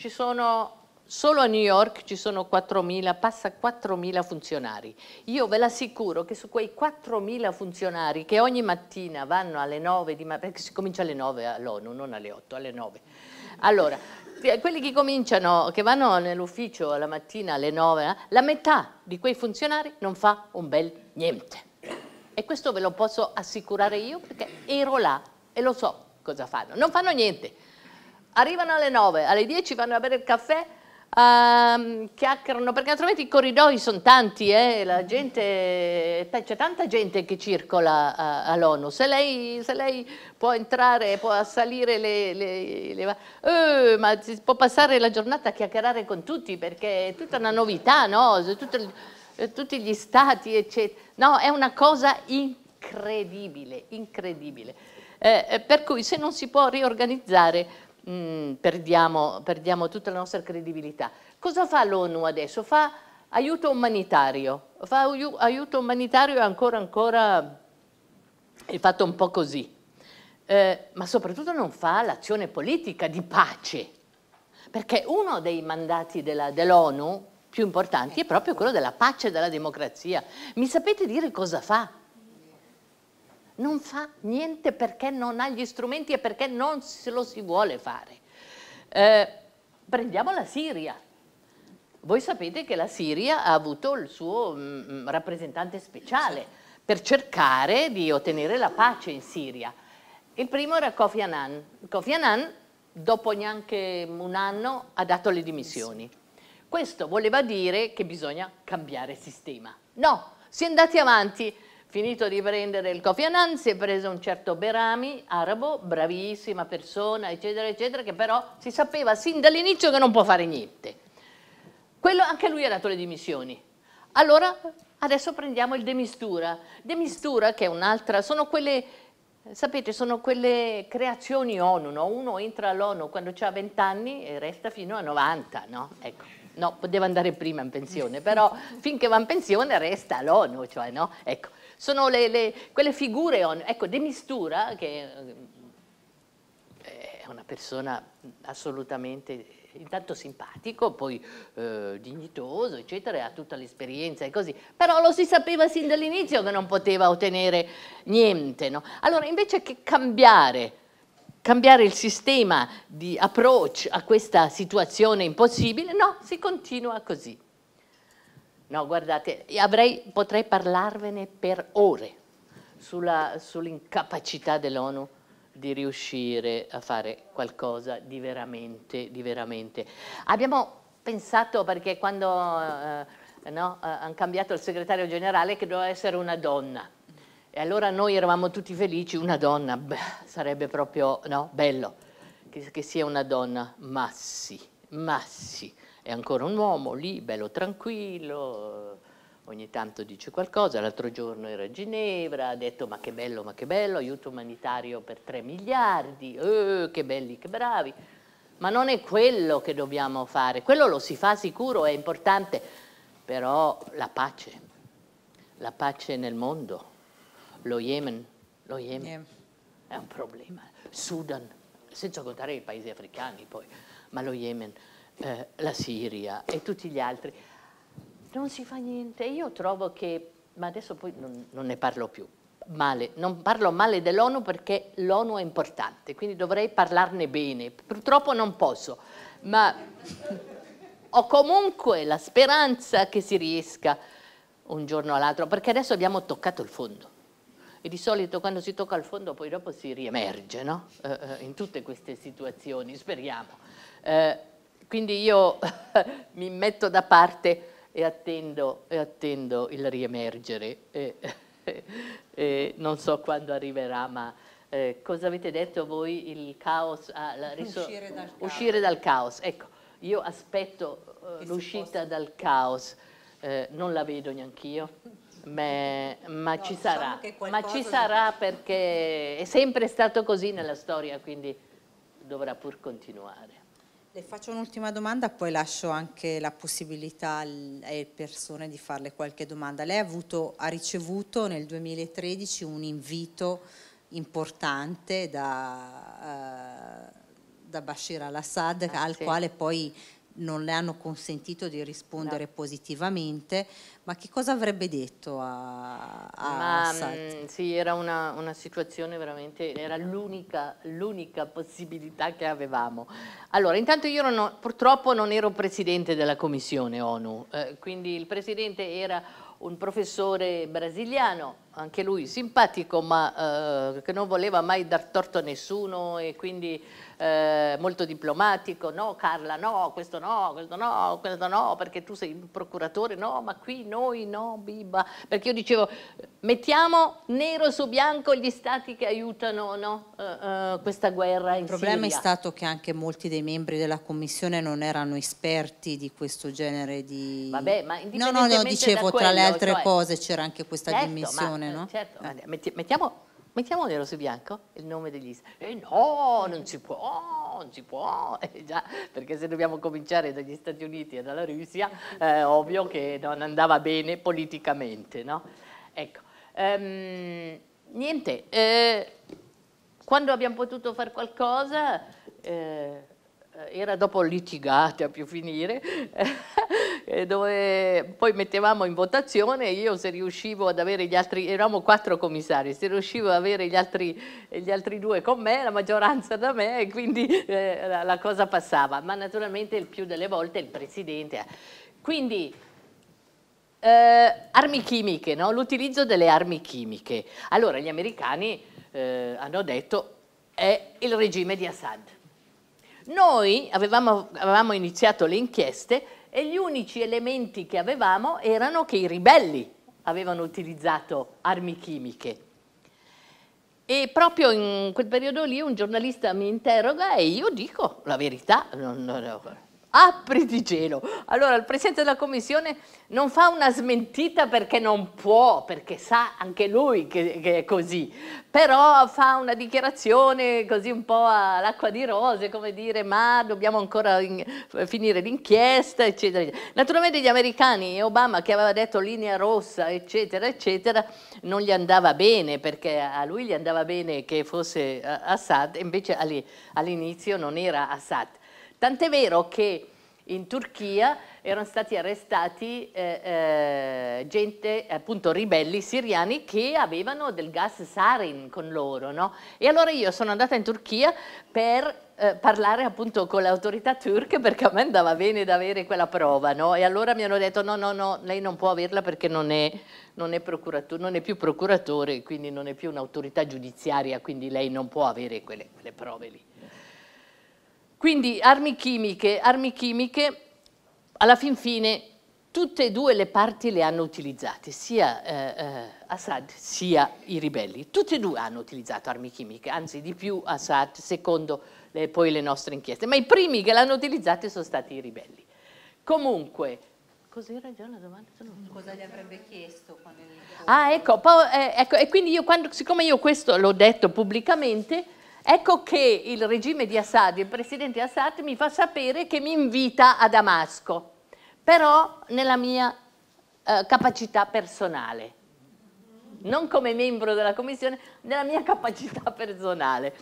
ci sono solo a New York ci sono 4.000, passa 4.000 funzionari. Io ve l'assicuro che su quei 4.000 funzionari che ogni mattina vanno alle 9 di mattina, perché si comincia alle 9 all'ONU, non alle 8, alle 9. Allora, eh, quelli che cominciano, che vanno nell'ufficio la mattina alle 9, eh, la metà di quei funzionari non fa un bel niente. E questo ve lo posso assicurare io perché ero là e lo so cosa fanno. Non fanno niente arrivano alle 9, alle 10 vanno a bere il caffè, um, chiacchierano, perché altrimenti i corridoi sono tanti, eh, c'è tanta gente che circola all'ONU, se, se lei, può entrare, può assalire le... le, le eh, ma si può passare la giornata a chiacchierare con tutti, perché è tutta una novità, no? Tutto, tutti gli stati, eccetera. No, è una cosa incredibile, incredibile. Eh, eh, per cui se non si può riorganizzare mh, mm, perdiamo, perdiamo tutta la nostra credibilità. Cosa fa l'ONU adesso? Fa aiuto umanitario, fa aiuto umanitario ancora, ancora è fatto un po' così, eh, ma soprattutto non fa l'azione politica di pace, perché uno dei mandati dell'ONU dell più importanti è proprio quello della pace e della democrazia. Mi sapete dire cosa fa? non fa niente perché non ha gli strumenti e perché non se lo si vuole fare. Eh, prendiamo la Siria. Voi sapete che la Siria ha avuto il suo mh, mm, mm, rappresentante speciale per cercare di ottenere la pace in Siria. Il primo era Kofi Annan. Kofi Annan, dopo neanche un anno, ha dato le dimissioni. Questo voleva dire che bisogna cambiare sistema. No, si è andati avanti Finito di prendere il Kofi Annan, si è preso un certo Berami, arabo, bravissima persona, eccetera, eccetera, che però si sapeva sin dall'inizio che non può fare niente. Quello, anche lui ha dato le dimissioni. Allora, adesso prendiamo il Demistura. Demistura, che è un'altra, sono quelle, sapete, sono quelle creazioni ONU, no? Uno entra all'ONU quando ha 20 anni e resta fino a 90, no? Ecco no, poteva andare prima in pensione, però finché va in pensione resta l'ONU, cioè, no? Ecco, sono le, le, quelle figure, on, ecco, De Mistura, che eh, è una persona assolutamente intanto simpatico, poi eh, dignitoso, eccetera, ha tutta l'esperienza e così, però lo si sapeva sin dall'inizio che non poteva ottenere niente. No? Allora, invece che cambiare, cambiare il sistema di approccio a questa situazione impossibile, no, si continua così. No, guardate, avrei, potrei parlarvene per ore sull'incapacità dell'ONU di riuscire a fare qualcosa di veramente, di veramente. Abbiamo pensato, perché quando eh, no, eh, hanno cambiato il segretario generale, che doveva essere una donna. E allora noi eravamo tutti felici, una donna, beh, sarebbe proprio no, bello che, che, sia una donna, ma sì, ma sì è ancora un uomo lì, bello tranquillo, ogni tanto dice qualcosa, l'altro giorno era a Ginevra, ha detto ma che bello, ma che bello, aiuto umanitario per 3 miliardi, eh, che belli, che bravi, ma non è quello che dobbiamo fare, quello lo si fa sicuro, è importante, però la pace, la pace nel mondo, lo Yemen, lo Yemen yeah. è un problema, Sudan, senza contare i paesi africani poi, ma lo Yemen eh, la Siria e tutti gli altri. Non si fa niente. Io trovo che, ma adesso poi non, non ne parlo più, male, non parlo male dell'ONU perché l'ONU è importante, quindi dovrei parlarne bene. Purtroppo non posso, ma ho comunque la speranza che si riesca un giorno o l'altro, perché adesso abbiamo toccato il fondo. E di solito quando si tocca il fondo poi dopo si riemerge, no? eh, eh in tutte queste situazioni, speriamo. Eh, quindi io mi metto da parte e attendo, e attendo il riemergere. E, e, non so quando arriverà, ma eh, cosa avete detto voi? Il caos, ah, uscire, dal, uscire caos. dal caos. Ecco, io aspetto uh, l'uscita dal caos, eh, non la vedo neanch'io. Ma, ma, no, ci diciamo sarà, diciamo ma ci sarà perché è sempre stato così nella storia, quindi dovrà pur continuare. Le faccio un'ultima domanda, poi lascio anche la possibilità alle persone di farle qualche domanda. Lei ha, avuto, ha ricevuto nel 2013 un invito importante da, eh, da Bashir al-Assad, ah, al sì. quale poi non le hanno consentito di rispondere no. positivamente, ma che cosa avrebbe detto a, a ma, Assad? Mm, sì, era una, una, situazione veramente, era l'unica possibilità che avevamo. Allora, intanto io non ho, purtroppo non ero presidente della commissione ONU, eh, quindi il presidente era un professore brasiliano, anche lui simpatico, ma eh, che non voleva mai dar torto a nessuno e quindi eh, molto diplomatico, no Carla no, questo no, questo no, questo no, perché tu sei un procuratore, no, ma qui noi no, Biba, perché io dicevo mettiamo nero su bianco gli stati che aiutano no, uh, uh, questa guerra in Il problema Siria. è stato che anche molti dei membri della commissione non erano esperti di questo genere di... Vabbè, ma indipendentemente No, no, no dicevo, quello, tra le altre cioè... cose c'era anche questa certo, dimensione, ma, no? Eh, certo, eh. mettiamo Mettiamo nero su bianco il nome degli stati. istituti. Eh no, non si può, non si può. Eh già, perché se dobbiamo cominciare dagli Stati Uniti e dalla Russia, è eh, ovvio che non andava bene politicamente, no? Ecco, ehm, niente, eh, quando abbiamo potuto fare qualcosa... Eh, eh, era dopo litigate a più finire, eh, dove poi mettevamo in votazione, io se riuscivo ad avere gli altri, eravamo quattro commissari, se riuscivo ad avere gli altri, gli altri due con me, la maggioranza da me, e quindi eh, la, la cosa passava, ma naturalmente il più delle volte il presidente. Eh. Quindi, eh, armi chimiche, no? l'utilizzo delle armi chimiche. Allora gli americani eh, hanno detto è il regime di Assad. Noi avevamo, avevamo iniziato le inchieste e gli unici elementi che avevamo erano che i ribelli avevano utilizzato armi chimiche. E proprio in quel periodo lì un giornalista mi interroga e io dico la verità. Non, non, non apriti cielo. Allora il Presidente della Commissione non fa una smentita perché non può, perché sa anche lui che, che è così, però fa una dichiarazione così un po' all'acqua di rose, come dire ma dobbiamo ancora in, finire l'inchiesta, eccetera, eccetera. Naturalmente gli americani e Obama che aveva detto linea rossa, eccetera, eccetera, non gli andava bene perché a lui gli andava bene che fosse eh, Assad, invece all'inizio non era Assad. Tant'è vero che in Turchia erano stati arrestati eh, eh, gente, appunto ribelli siriani che avevano del gas sarin con loro, no? E allora io sono andata in Turchia per eh, parlare appunto con le autorità turche perché a me andava bene da avere quella prova, no? E allora mi hanno detto no, no, no, lei non può averla perché non è, non è, non è più procuratore, quindi non è più un'autorità giudiziaria, quindi lei non può avere quelle, quelle prove lì. Quindi armi chimiche, armi chimiche, alla fin fine tutte e due le parti le hanno utilizzate, sia eh, eh, Assad sia i ribelli. Tutte e due hanno utilizzato armi chimiche, anzi di più Assad, secondo le, poi le nostre inchieste. Ma i primi che l'hanno utilizzata sono stati i ribelli. Comunque, Cos'era già la domanda? Cosa gli avrebbe chiesto? Il... Ah, ecco, poi, eh, ecco, e quindi io, quando, siccome io questo l'ho detto pubblicamente, Ecco che il regime di Assad, il presidente Assad mi fa sapere che mi invita a Damasco, però nella mia eh, capacità personale, non come membro della commissione, nella mia capacità personale.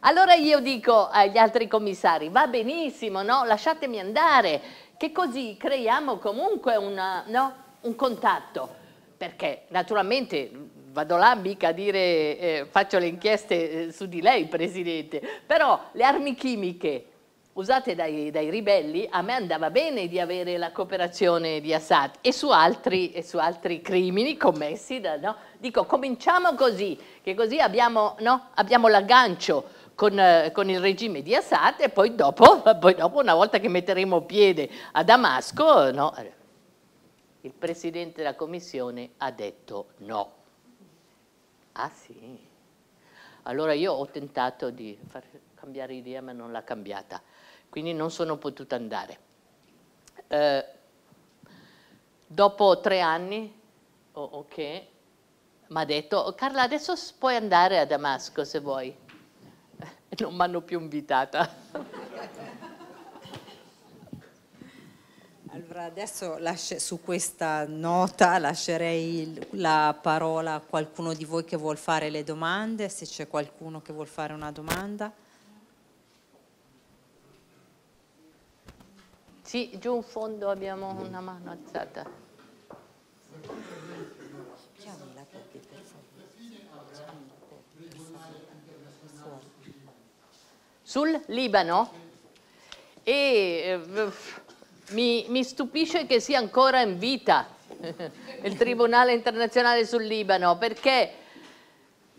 Allora io dico agli altri commissari, va benissimo, no? lasciatemi andare, che così creiamo comunque una, no? un contatto, perché naturalmente vado là mica a dire eh, faccio le inchieste eh, su di lei Presidente, però le armi chimiche usate dai, dai, ribelli a me andava bene di avere la cooperazione di Assad e su altri, e su altri crimini commessi, da, no? dico cominciamo così, che così abbiamo, no? abbiamo l'aggancio. Con, eh, con, il regime di Assad e poi dopo, poi dopo una volta che metteremo piede a Damasco, no? il Presidente della Commissione ha detto no. Ah sì. Allora io ho tentato di far cambiare idea ma non l'ha cambiata, quindi non sono potuta andare. Eh, dopo tre anni, oh, ok, mi ha detto Carla adesso puoi andare a Damasco se vuoi. Non mi hanno più invitata. Allora adesso lascio, su questa nota lascerei la parola a qualcuno di voi che vuole fare le domande, se c'è qualcuno che vuole fare una domanda. Sì, giù in fondo abbiamo una mano alzata. Sul Libano? E... Eh, mi, mi stupisce che sia ancora in vita il Tribunale internazionale sul Libano perché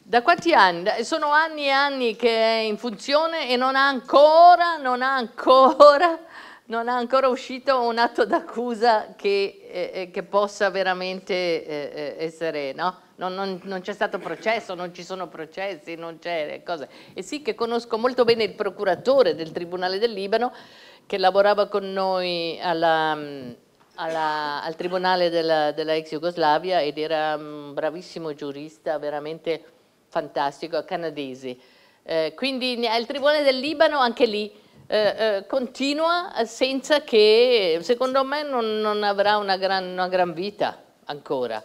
da quanti anni? Sono anni e anni che è in funzione e non ha ancora, non ha ancora, non ha ancora uscito un atto d'accusa che, eh, eh che, possa veramente eh, eh, essere, no? Non, non, non c'è stato processo, non ci sono processi, non c'è eh, cose. E sì che conosco molto bene il procuratore del Tribunale del Libano che lavorava con noi alla, mm, alla, al tribunale della, della, ex Jugoslavia ed era un mm, bravissimo giurista, veramente fantastico, canadese. Eh, quindi al tribunale del Libano anche lì eh, eh, continua senza che, secondo me, non, non avrà una gran, una gran, vita ancora.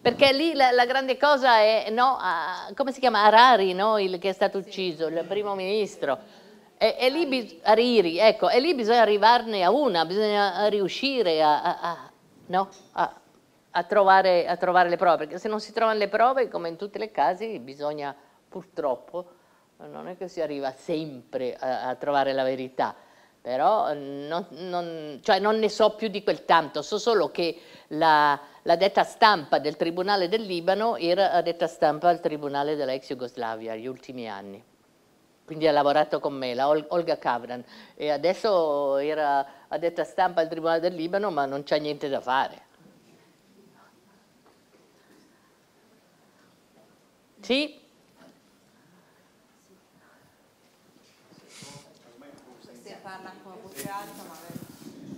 Perché lì la, la grande cosa è, no, a, come si chiama, Harari, no, il, che è stato ucciso, il primo ministro e, e, lì, Ariri, ecco, e, lì, bisogna arrivarne a una, bisogna riuscire a, a, a, no? trovare, a, trovare, le prove, perché se non si trovano le prove, come in tutte le casi, bisogna purtroppo, non è che si arriva sempre a, trovare la verità, però non, non, cioè non, ne so più di quel tanto, so solo che la, la detta stampa del Tribunale del Libano era la detta stampa del Tribunale della ex Jugoslavia, gli ultimi anni quindi ha lavorato con me, la Olga Cavran, e adesso era a detta stampa al Tribunale del Libano, ma non c'è niente da fare. Sì?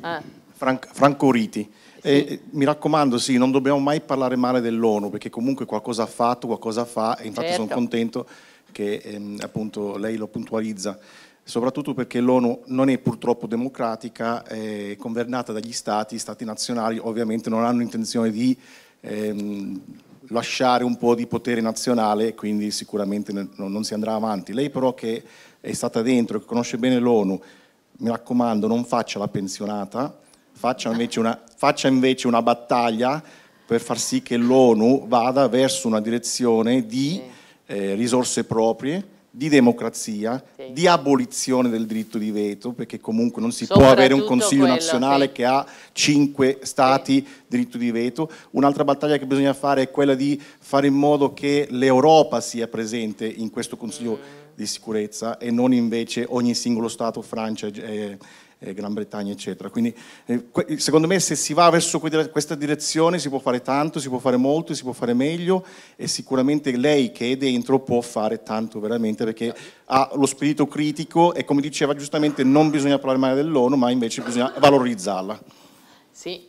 Ah. Frank, Franco Riti, eh, mi raccomando, sì, non dobbiamo mai parlare male dell'ONU perché comunque qualcosa ha fatto, qualcosa fa e infatti certo. sono contento che ehm, appunto lei lo puntualizza, soprattutto perché l'ONU non è purtroppo democratica, è governata dagli stati, stati nazionali ovviamente non hanno intenzione di ehm, lasciare un po' di potere nazionale, quindi sicuramente non, non si andrà avanti. Lei però che è stata dentro, che conosce bene l'ONU, mi raccomando non faccia la pensionata, faccia invece una, faccia invece una battaglia per far sì che l'ONU vada verso una direzione di eh, risorse proprie, di democrazia, sì. di abolizione del diritto di veto, perché comunque non si può avere un Consiglio quello, nazionale sì. che ha cinque stati sì. diritto di veto. Un'altra battaglia che bisogna fare è quella di fare in modo che l'Europa sia presente in questo Consiglio mm. di sicurezza e non invece ogni singolo Stato, Francia e eh, eh, Gran Bretagna, eccetera. Quindi eh, que- secondo me se si va verso que- questa direzione si può fare tanto, si può fare molto, si può fare meglio e sicuramente lei che è dentro può fare tanto veramente perché ha lo spirito critico e come diceva giustamente non bisogna parlare male dell'ONU ma invece bisogna valorizzarla. Sì,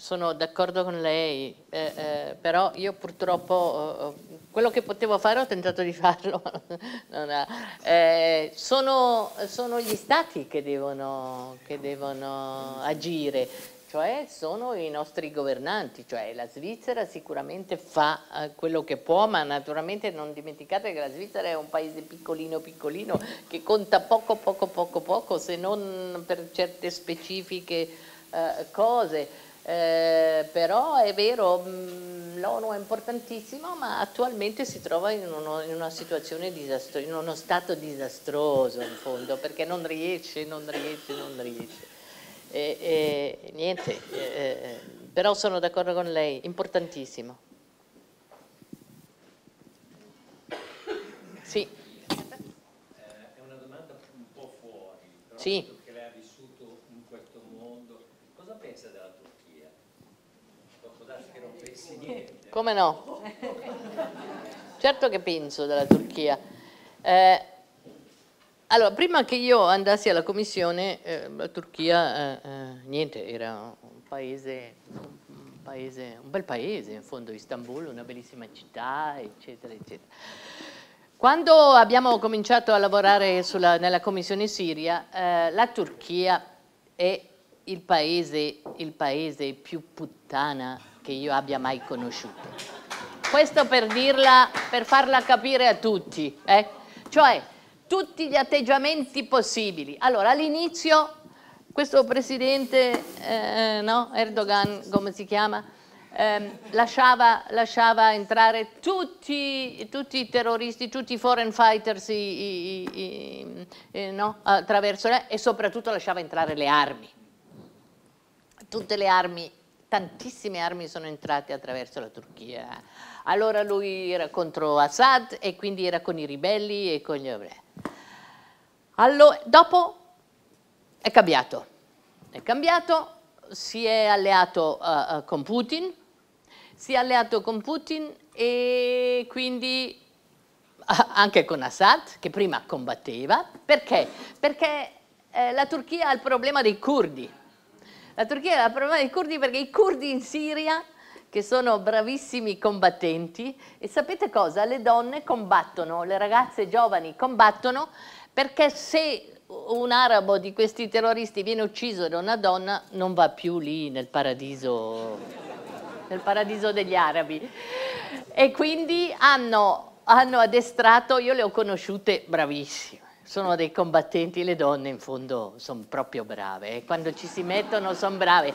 sono d'accordo con lei, eh, eh, però io purtroppo eh, eh quello che potevo fare ho tentato di farlo. è, eh, sono, sono, gli stati che devono, che devono agire, cioè sono i nostri governanti, cioè la Svizzera sicuramente fa eh, quello che può, ma naturalmente non dimenticate che la Svizzera è un paese piccolino piccolino che conta poco poco poco poco se non per certe specifiche cose. Eh, però è vero, mm, l'ONU è importantissimo, ma attualmente si trova in, uno, in una situazione disastrosa, in uno stato disastroso in fondo, perché non riesce, non riesce, non riesce. E, e, niente, eh, eh però sono d'accordo con lei, importantissimo. Sì. Eh, è una domanda un po' fuori. Sì. Come no? Certo che penso della Turchia. Eh, allora, prima che io andassi alla commissione, eh, la Turchia, eh, eh, niente, era un paese, un paese, un bel paese, in fondo Istanbul, una bellissima città, eccetera, eccetera. Quando abbiamo cominciato a lavorare sulla, nella commissione Siria, eh, la Turchia è il paese, il paese più puttana che io abbia mai conosciuto. Questo per dirla, per farla capire a tutti, eh? cioè tutti gli atteggiamenti possibili. Allora all'inizio questo presidente eh, no? Erdogan, come si chiama, eh, lasciava, lasciava, entrare tutti, tutti, i terroristi, tutti i foreign fighters i, i, i, no? attraverso e soprattutto lasciava entrare le armi, tutte le armi tantissime armi sono entrate attraverso la Turchia. Allora lui era contro Assad e quindi era con i ribelli e con gli ebrei. Allora, dopo è cambiato, è cambiato, si è alleato uh, con Putin, si è alleato con Putin e quindi anche con Assad, che prima combatteva, perché? Perché eh, la Turchia ha il problema dei curdi, la Turchia era la problema dei curdi perché i curdi in Siria che sono bravissimi combattenti e sapete cosa? Le donne combattono, le ragazze giovani combattono perché se un arabo di questi terroristi viene ucciso da una donna non va più lì nel paradiso, nel paradiso degli arabi. E quindi hanno, hanno addestrato, io le ho conosciute bravissime sono dei combattenti, le donne in fondo sono proprio brave, quando ci si mettono sono brave,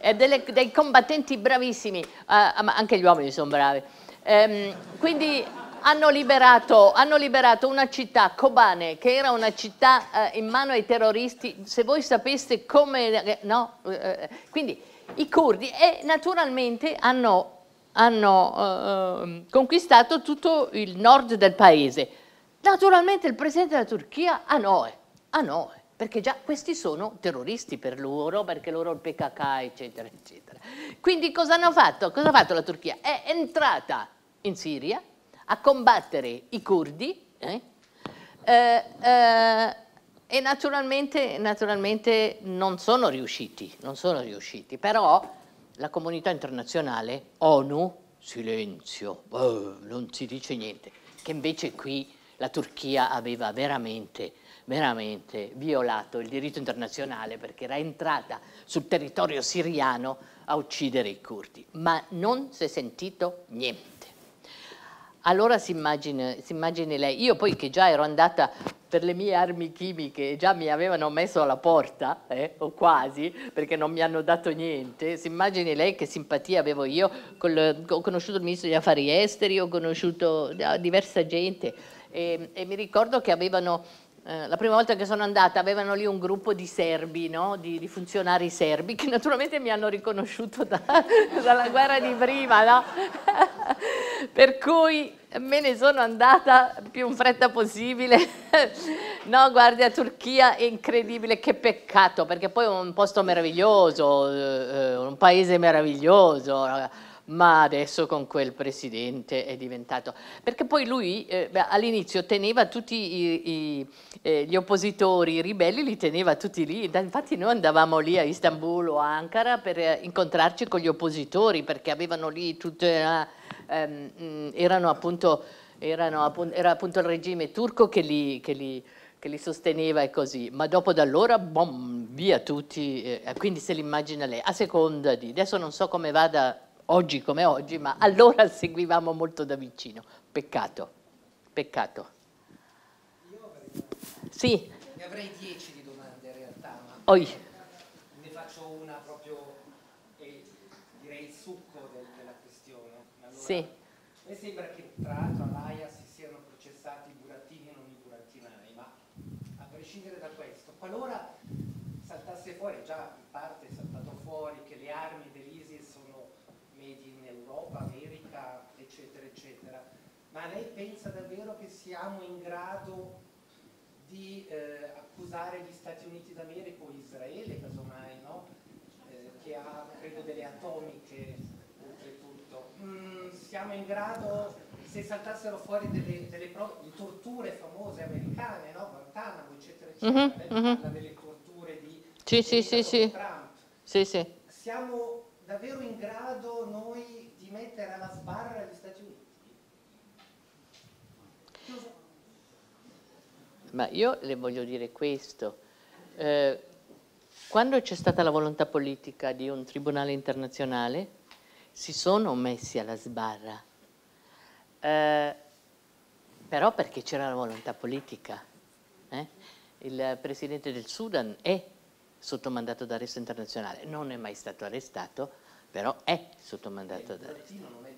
eh, delle, dei combattenti bravissimi, ah, anche gli uomini sono bravi. Ehm, quindi hanno liberato, hanno liberato, una città, Kobane, che era una città eh, in mano ai terroristi, se voi sapeste come... no? Eh, eh, quindi i curdi e naturalmente hanno, hanno eh, ehm, conquistato tutto il nord del paese Naturalmente il presidente della Turchia a Noe, a Noe perché già questi sono terroristi per loro, perché loro il PKK, eccetera, eccetera. Quindi cosa hanno fatto? Cosa ha fatto la Turchia? È entrata in Siria a combattere i curdi eh? Eh, eh, e naturalmente, naturalmente non, sono riusciti, non sono riusciti, però la comunità internazionale, ONU, silenzio, oh, non si dice niente, che invece qui la Turchia aveva veramente, veramente violato il diritto internazionale perché era entrata sul territorio siriano a uccidere i curdi, ma non si è sentito niente. Allora si immagini, immagini lei, io poi che già ero andata per le mie armi chimiche già mi avevano messo alla porta, eh, o quasi, perché non mi hanno dato niente. Si immagini lei che simpatia avevo io, col, ho conosciuto il ministro degli affari esteri, ho conosciuto diversa gente e, e mi ricordo che avevano eh, la prima volta che sono andata avevano lì un gruppo di serbi, no? di, di, funzionari serbi, che naturalmente mi hanno riconosciuto da, dalla guerra di prima, no? per cui me ne sono andata più in fretta possibile. no, guarda, Turchia è incredibile, che peccato, perché poi è un posto meraviglioso, eh, eh, un paese meraviglioso eh ma adesso con quel presidente è diventato... Perché poi lui eh, all'inizio teneva tutti i, i, eh, gli oppositori, i ribelli, li teneva tutti lì, infatti noi andavamo lì a Istanbul o a Ankara per eh, incontrarci con gli oppositori, perché avevano lì tutte... Eh, ehm, mm, erano appunto... Erano appunto, era appunto il regime turco che li, che li, che li sosteneva e così, ma dopo da allora, bom, via tutti, eh, quindi se l'immagina lei, a seconda di, adesso non so come vada oggi come oggi, ma allora seguivamo molto da vicino. Peccato, peccato. Io avrei... Sì. Ne avrei dieci di domande in realtà, ma Oi. ne faccio una proprio, eh, direi il succo del, della questione. Allora, sì. Mi sembra che tra l'altro all'AIA si siano processati i burattini e non i burattinari, ma a prescindere da questo, qualora ma lei pensa davvero che siamo in grado di eh, accusare gli Stati Uniti d'America o Israele, casomai, no? eh, che ha, credo, delle atomiche oltretutto. Mm, siamo in grado, se saltassero fuori delle, delle torture famose americane, no? Guantanamo, eccetera, eccetera, mm -hmm, lei mm -hmm. delle torture di, sì, di sì, sì, sì. Trump. Sì, sì. Siamo davvero in grado noi di mettere alla sbarra gli Stati Uniti? Ma io le voglio dire questo. Eh, quando c'è stata la volontà politica di un tribunale internazionale, si sono messi alla sbarra. Eh, però perché c'era la volontà politica. Eh? Il presidente del Sudan è sotto mandato d'arresto internazionale, non è mai stato arrestato, però è sotto mandato d'arresto.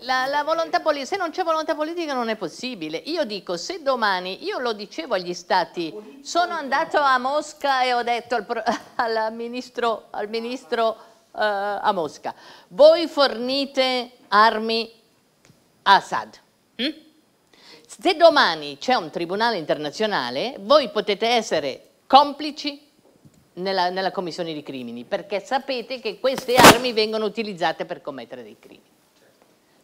La, la volontà politica, se non c'è volontà politica non è possibile. Io dico, se domani, io lo dicevo agli stati, sono andato a Mosca e ho detto al, al ministro, al ministro uh, a Mosca, voi fornite armi a Assad. Hm? Se domani c'è un tribunale internazionale, voi potete essere complici nella, nella commissione di crimini, perché sapete che queste armi vengono utilizzate per commettere dei crimini.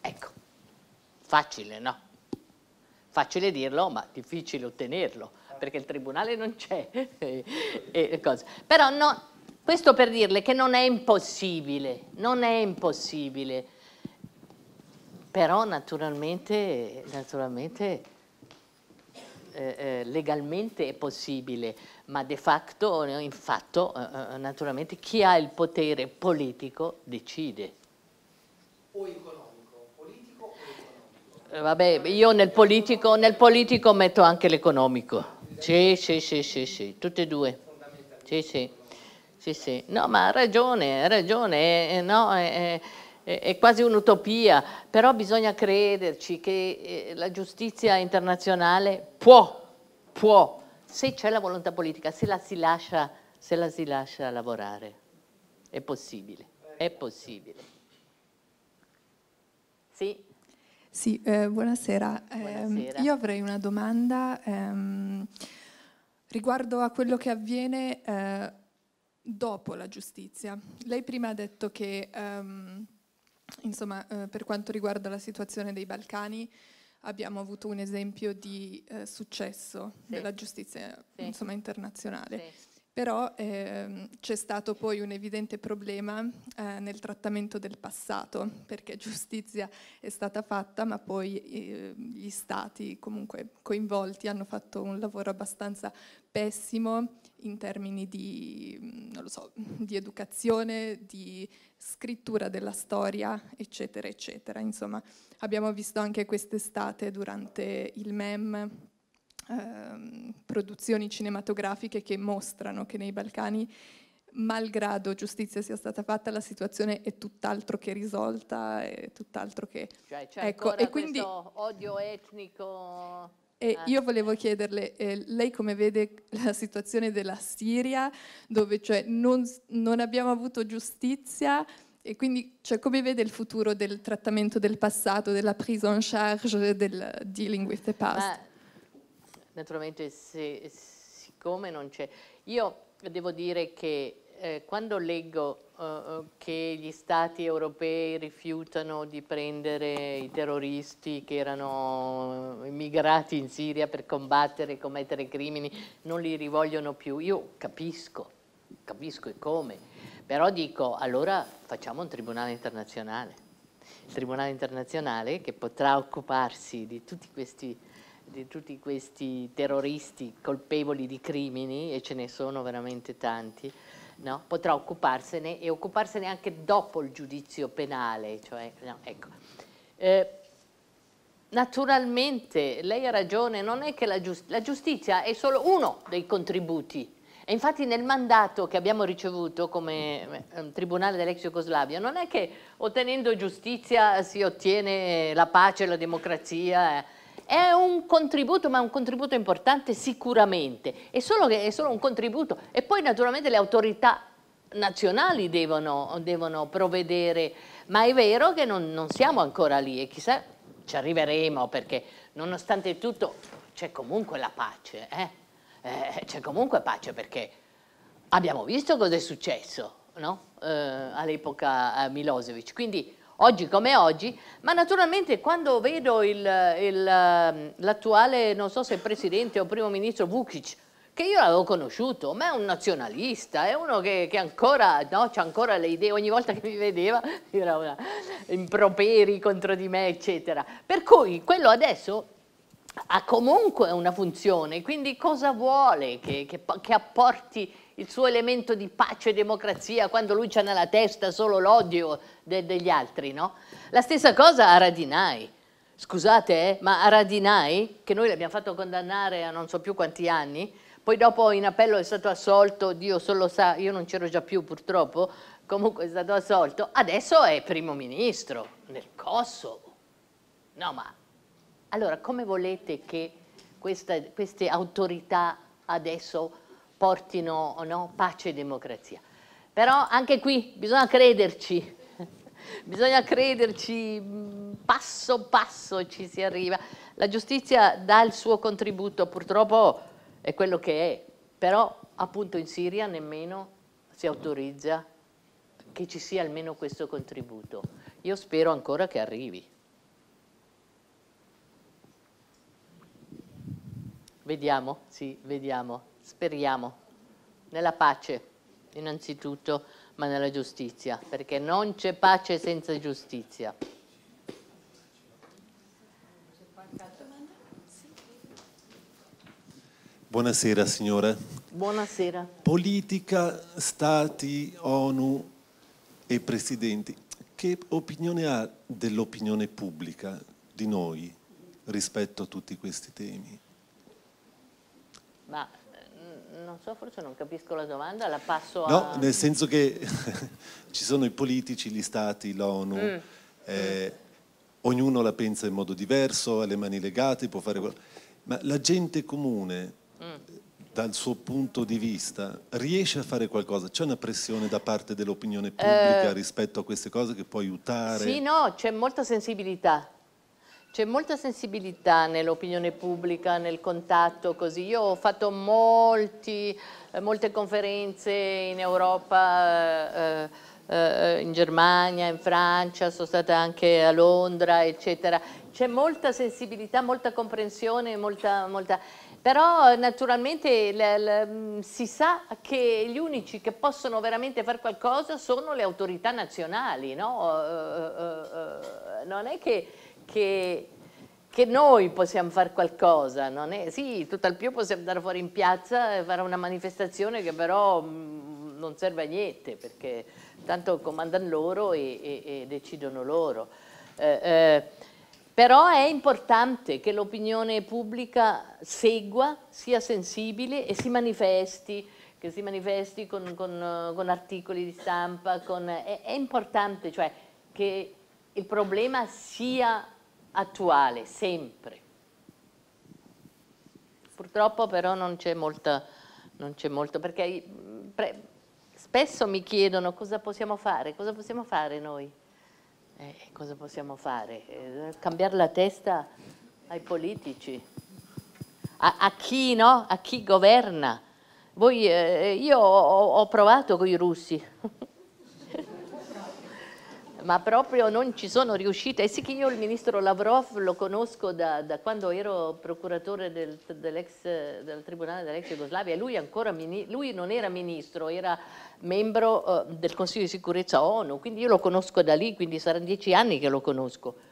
Ecco, facile no? Facile dirlo ma difficile ottenerlo perché il tribunale non c'è. Però no, questo per dirle che non è impossibile, non è impossibile. Però naturalmente, naturalmente eh, eh legalmente è possibile, ma de facto, eh, in fatto, eh, eh, naturalmente chi ha il potere politico decide. O economico. Eh, vabbè, io nel politico, nel politico metto anche l'economico. Sì, sì, sì, sì, sì, tutte e due. Sì, sì, sì, sì. No, ma ha ragione, ha ragione, no, eh, eh, è, quasi un'utopia, però bisogna crederci che eh, la giustizia internazionale può, può, se c'è la volontà politica, se la si lascia, se la si lascia lavorare. È possibile, è possibile. Sì? Sì, eh, buonasera. Ehm, buonasera. Eh, io avrei una domanda ehm, riguardo a quello che avviene eh, dopo la giustizia. Lei prima ha detto che, ehm, insomma, eh, per quanto riguarda la situazione dei Balcani, abbiamo avuto un esempio di eh, successo sì. della giustizia sì. insomma, internazionale. Sì. Però ehm, c'è stato poi un evidente problema eh, nel trattamento del passato, perché giustizia è stata fatta, ma poi eh, gli stati comunque coinvolti hanno fatto un lavoro abbastanza pessimo in termini di, so, di educazione, di scrittura della storia, eccetera, eccetera. Insomma, abbiamo visto anche quest'estate durante il MEM Ehm, produzioni cinematografiche che mostrano che nei Balcani, malgrado giustizia sia stata fatta, la situazione è tutt'altro che risolta, è tutt'altro che... Cioè, cioè ecco, e quindi... odio etnico... E eh. io volevo chiederle, eh, lei come vede la situazione della Siria, dove cioè, non, non, abbiamo avuto giustizia, e quindi cioè, come vede il futuro del trattamento del passato, della prise en charge, del dealing with the past? Beh naturalmente se, siccome non c'è... Io devo dire che eh, quando leggo eh, eh, che gli stati europei rifiutano di prendere i terroristi che erano immigrati in Siria per combattere e commettere crimini, non li rivogliono più, io capisco, capisco e come, però dico allora facciamo un tribunale internazionale, il tribunale internazionale che potrà occuparsi di tutti questi di tutti questi terroristi colpevoli di crimini, e ce ne sono veramente tanti, no? potrà occuparsene e occuparsene anche dopo il giudizio penale. Cioè, no, ecco. eh, naturalmente, lei ha ragione, non è che la, giust la giustizia è solo uno dei contributi e infatti nel mandato che abbiamo ricevuto come eh, Tribunale dell'ex Jugoslavia non è che ottenendo giustizia si ottiene la pace, la democrazia eh, è un contributo, ma un contributo importante sicuramente, è solo, che, è solo un contributo e poi naturalmente le autorità nazionali devono, devono provvedere, ma è vero che non, non siamo ancora lì e chissà ci arriveremo perché nonostante tutto c'è comunque la pace, eh? eh, c'è comunque pace perché abbiamo visto cosa è successo no? eh, all'epoca Milosevic, quindi oggi come oggi, ma naturalmente quando vedo ehm, l'attuale, non so se presidente o primo ministro Vukic, che io l'avevo conosciuto, ma è un nazionalista, è uno che, che ancora, no, c'ha ancora le idee, ogni volta che mi vedeva era una improperi contro di me, eccetera. Per cui quello adesso ha comunque una funzione, quindi cosa vuole che, che, che apporti il suo elemento di pace e democrazia quando lui c'ha nella testa solo l'odio de degli altri, no? La stessa cosa a Radinai. Scusate, eh, ma a Radinai, che noi l'abbiamo fatto condannare a non so più quanti anni, poi dopo in appello è stato assolto, Dio solo sa, io non c'ero già più purtroppo, comunque è stato assolto, adesso è primo ministro nel Kosovo. No, ma allora come volete che questa, queste autorità adesso portino no, pace e democrazia. Però anche qui bisogna crederci, bisogna crederci, mm, passo passo ci si arriva. La giustizia dà il suo contributo, purtroppo è quello che è, però appunto in Siria nemmeno si autorizza che ci sia almeno questo contributo. Io spero ancora che arrivi. Vediamo, sì, vediamo speriamo, nella pace innanzitutto, ma nella giustizia, perché non c'è pace senza giustizia. Buonasera signora. Buonasera. Politica, Stati, ONU e Presidenti, che opinione ha dell'opinione pubblica di noi rispetto a tutti questi temi? Ma non so, forse non capisco la domanda, la passo no, a... No, nel senso che ci sono i politici, gli stati, l'ONU, mm. eh, ognuno la pensa in modo diverso, ha le mani legate, può fare... Ma la gente comune, mm. dal suo punto di vista, riesce a fare qualcosa? C'è una pressione da parte dell'opinione eh. pubblica eh... rispetto a queste cose che può aiutare? Sì, no, c'è molta sensibilità c'è molta sensibilità nell'opinione pubblica, nel contatto così. Io ho fatto molti, eh, molte conferenze in Europa, eh, eh, eh, in Germania, in Francia, sono stata anche a Londra, eccetera. C'è molta sensibilità, molta comprensione, molta, molta... Però naturalmente la, la, mm, si sa che gli unici che possono veramente fare qualcosa sono le autorità nazionali, no? eh, eh non è che che, che noi possiamo fare qualcosa, è, sì, tutt'al più possiamo andare fuori in piazza e fare una manifestazione che però mh, mm, non serve a niente, perché tanto comandano loro e, e, e decidono loro. Eh, eh, però è importante che l'opinione pubblica segua, sia sensibile e si manifesti, che si manifesti con, con, con articoli di stampa, con, è, è, importante cioè, che il problema sia attuale, sempre. Purtroppo però non c'è molta, non c'è molto, perché spesso mi chiedono cosa possiamo fare, cosa possiamo fare noi? Eh, cosa possiamo fare? Eh, cambiare la testa ai politici, a, a, chi, no? a chi governa. Voi, eh, io ho, ho provato con i russi, ma proprio non ci sono riuscita. E sì che io il ministro Lavrov lo conosco da, da quando ero procuratore del, dell del Tribunale dell'ex Jugoslavia, lui, ancora, lui non era ministro, era membro eh, del Consiglio di sicurezza ONU, quindi io lo conosco da lì, quindi saranno dieci anni che lo conosco.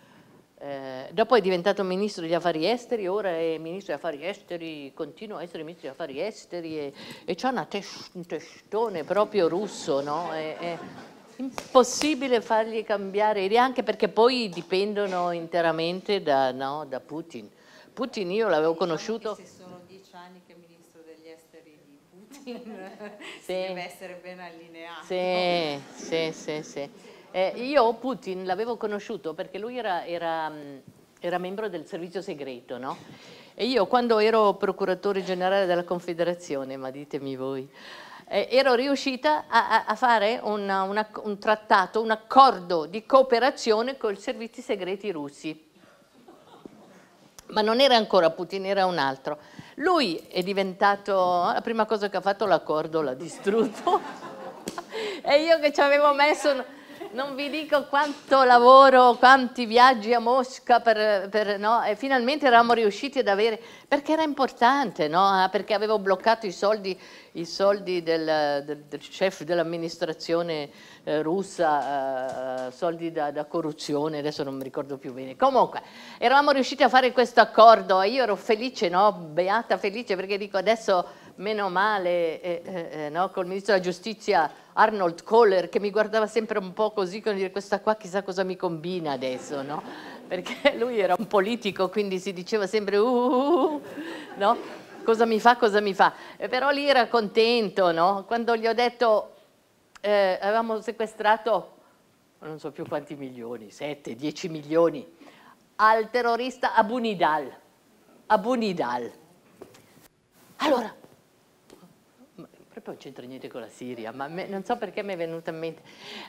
Eh, dopo è diventato ministro degli affari esteri, ora è ministro degli affari esteri, continua a essere ministro degli affari esteri e, e c'ha un testone proprio russo, no? E, e, impossibile fargli cambiare idea, anche perché poi dipendono interamente da, no, da Putin. Putin io l'avevo diciamo conosciuto... Se sono dieci anni che è ministro degli esteri di Putin, sì. deve essere ben allineato. Sì, sì, sì. sì. Eh, io Putin l'avevo conosciuto perché lui era, era, mm, era membro del servizio segreto, no? E io quando ero procuratore generale della Confederazione, ma ditemi voi, eh, ero riuscita a, a fare una, una, un trattato, un accordo di cooperazione con i servizi segreti russi. Ma non era ancora Putin, era un altro. Lui è diventato, la prima cosa che ha fatto l'accordo l'ha distrutto e io che ci avevo messo non vi dico quanto lavoro, quanti viaggi a Mosca, per, per, no? e finalmente eravamo riusciti ad avere, perché era importante, no? Ah, perché avevo bloccato i soldi, i soldi del, del, del, chef dell'amministrazione eh, russa, eh, eh, soldi da, da, corruzione, adesso non mi ricordo più bene. Comunque, eravamo riusciti a fare questo accordo e io ero felice, no? beata felice, perché dico adesso meno male, eh, eh, eh, no? col ministro della giustizia Arnold Kohler che mi guardava sempre un po' così con dire questa qua chissà cosa mi combina adesso, no? perché lui era un politico quindi si diceva sempre uh, uh, uh, uh" no? cosa mi fa, cosa mi fa, e eh, però lì era contento no? quando gli ho detto eh, avevamo sequestrato non so più quanti milioni, 7, 10 milioni al terrorista Abu Nidal, Abu Nidal. Allora, proprio non c'entra niente con la Siria, ma me, non so perché mi è venuta in mente.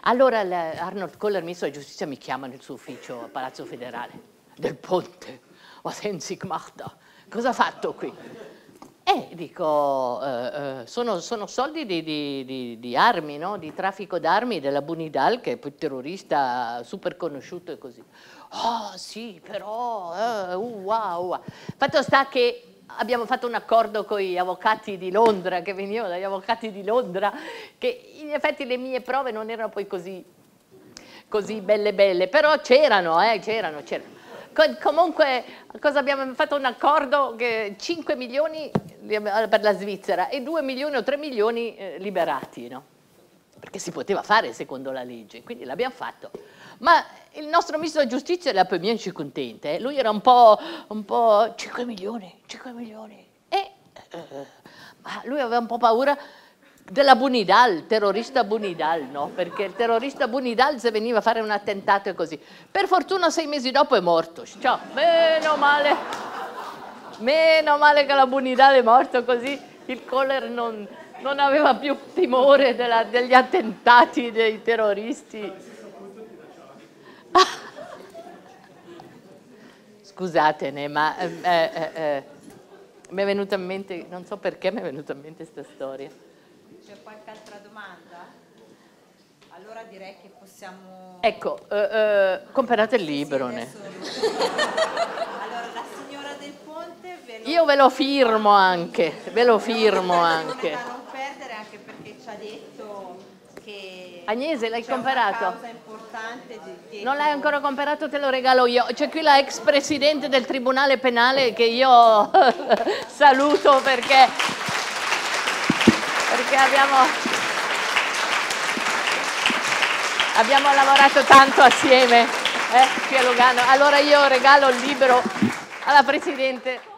Allora la, Arnold Coller, ministro della giustizia, mi chiama nel suo ufficio a Palazzo Federale, del Ponte, Cosa ha fatto qui? E eh, dico, eh, eh, sono, sono, soldi di, di, di, di armi, no? di traffico d'armi della Bunidal, che è un terrorista super conosciuto e così. Oh sì, però, eh, uh, uh, uh, uh. Fatto sta che abbiamo fatto un accordo con gli avvocati di Londra, che venivano dagli avvocati di Londra, che in effetti le mie prove non erano poi così, così belle belle, però c'erano, eh, c'erano, c'erano. Comunque, cosa abbiamo fatto un accordo che 5 milioni per la Svizzera e 2 milioni o 3 milioni eh, liberati, no? Perché si poteva fare secondo la legge, quindi l'abbiamo fatto. Ma il nostro ministro della giustizia era per niente contento, eh? lui era un po', un po', 5 milioni, 5 milioni. E eh, lui aveva un po' paura della Bunidal, terrorista Bunidal, no? Perché il terrorista Bunidal se veniva a fare un attentato e così. Per fortuna sei mesi dopo è morto. Ciao, meno male, meno male che la Bunidal è morto così il Kohler non, non aveva più timore della, degli attentati dei terroristi. Scusatene, ma eh, eh, eh, eh, mi è venuta in mente, non so perché mi è venuta in mente questa storia. C'è qualche altra domanda? Allora direi che possiamo... Ecco, eh, eh, comprate il libro. Sì, allora, la signora del ponte ve lo... Io ve lo firmo anche, ve lo firmo anche. non perdere anche perché ci ha detto Agnese, l'hai comperato? Di... non l'hai ancora comperato, te lo regalo io. C'è qui la ex presidente del Tribunale Penale che io saluto perché, perché abbiamo, abbiamo, lavorato tanto assieme eh, qui a Lugano. Allora io regalo il libro alla presidente.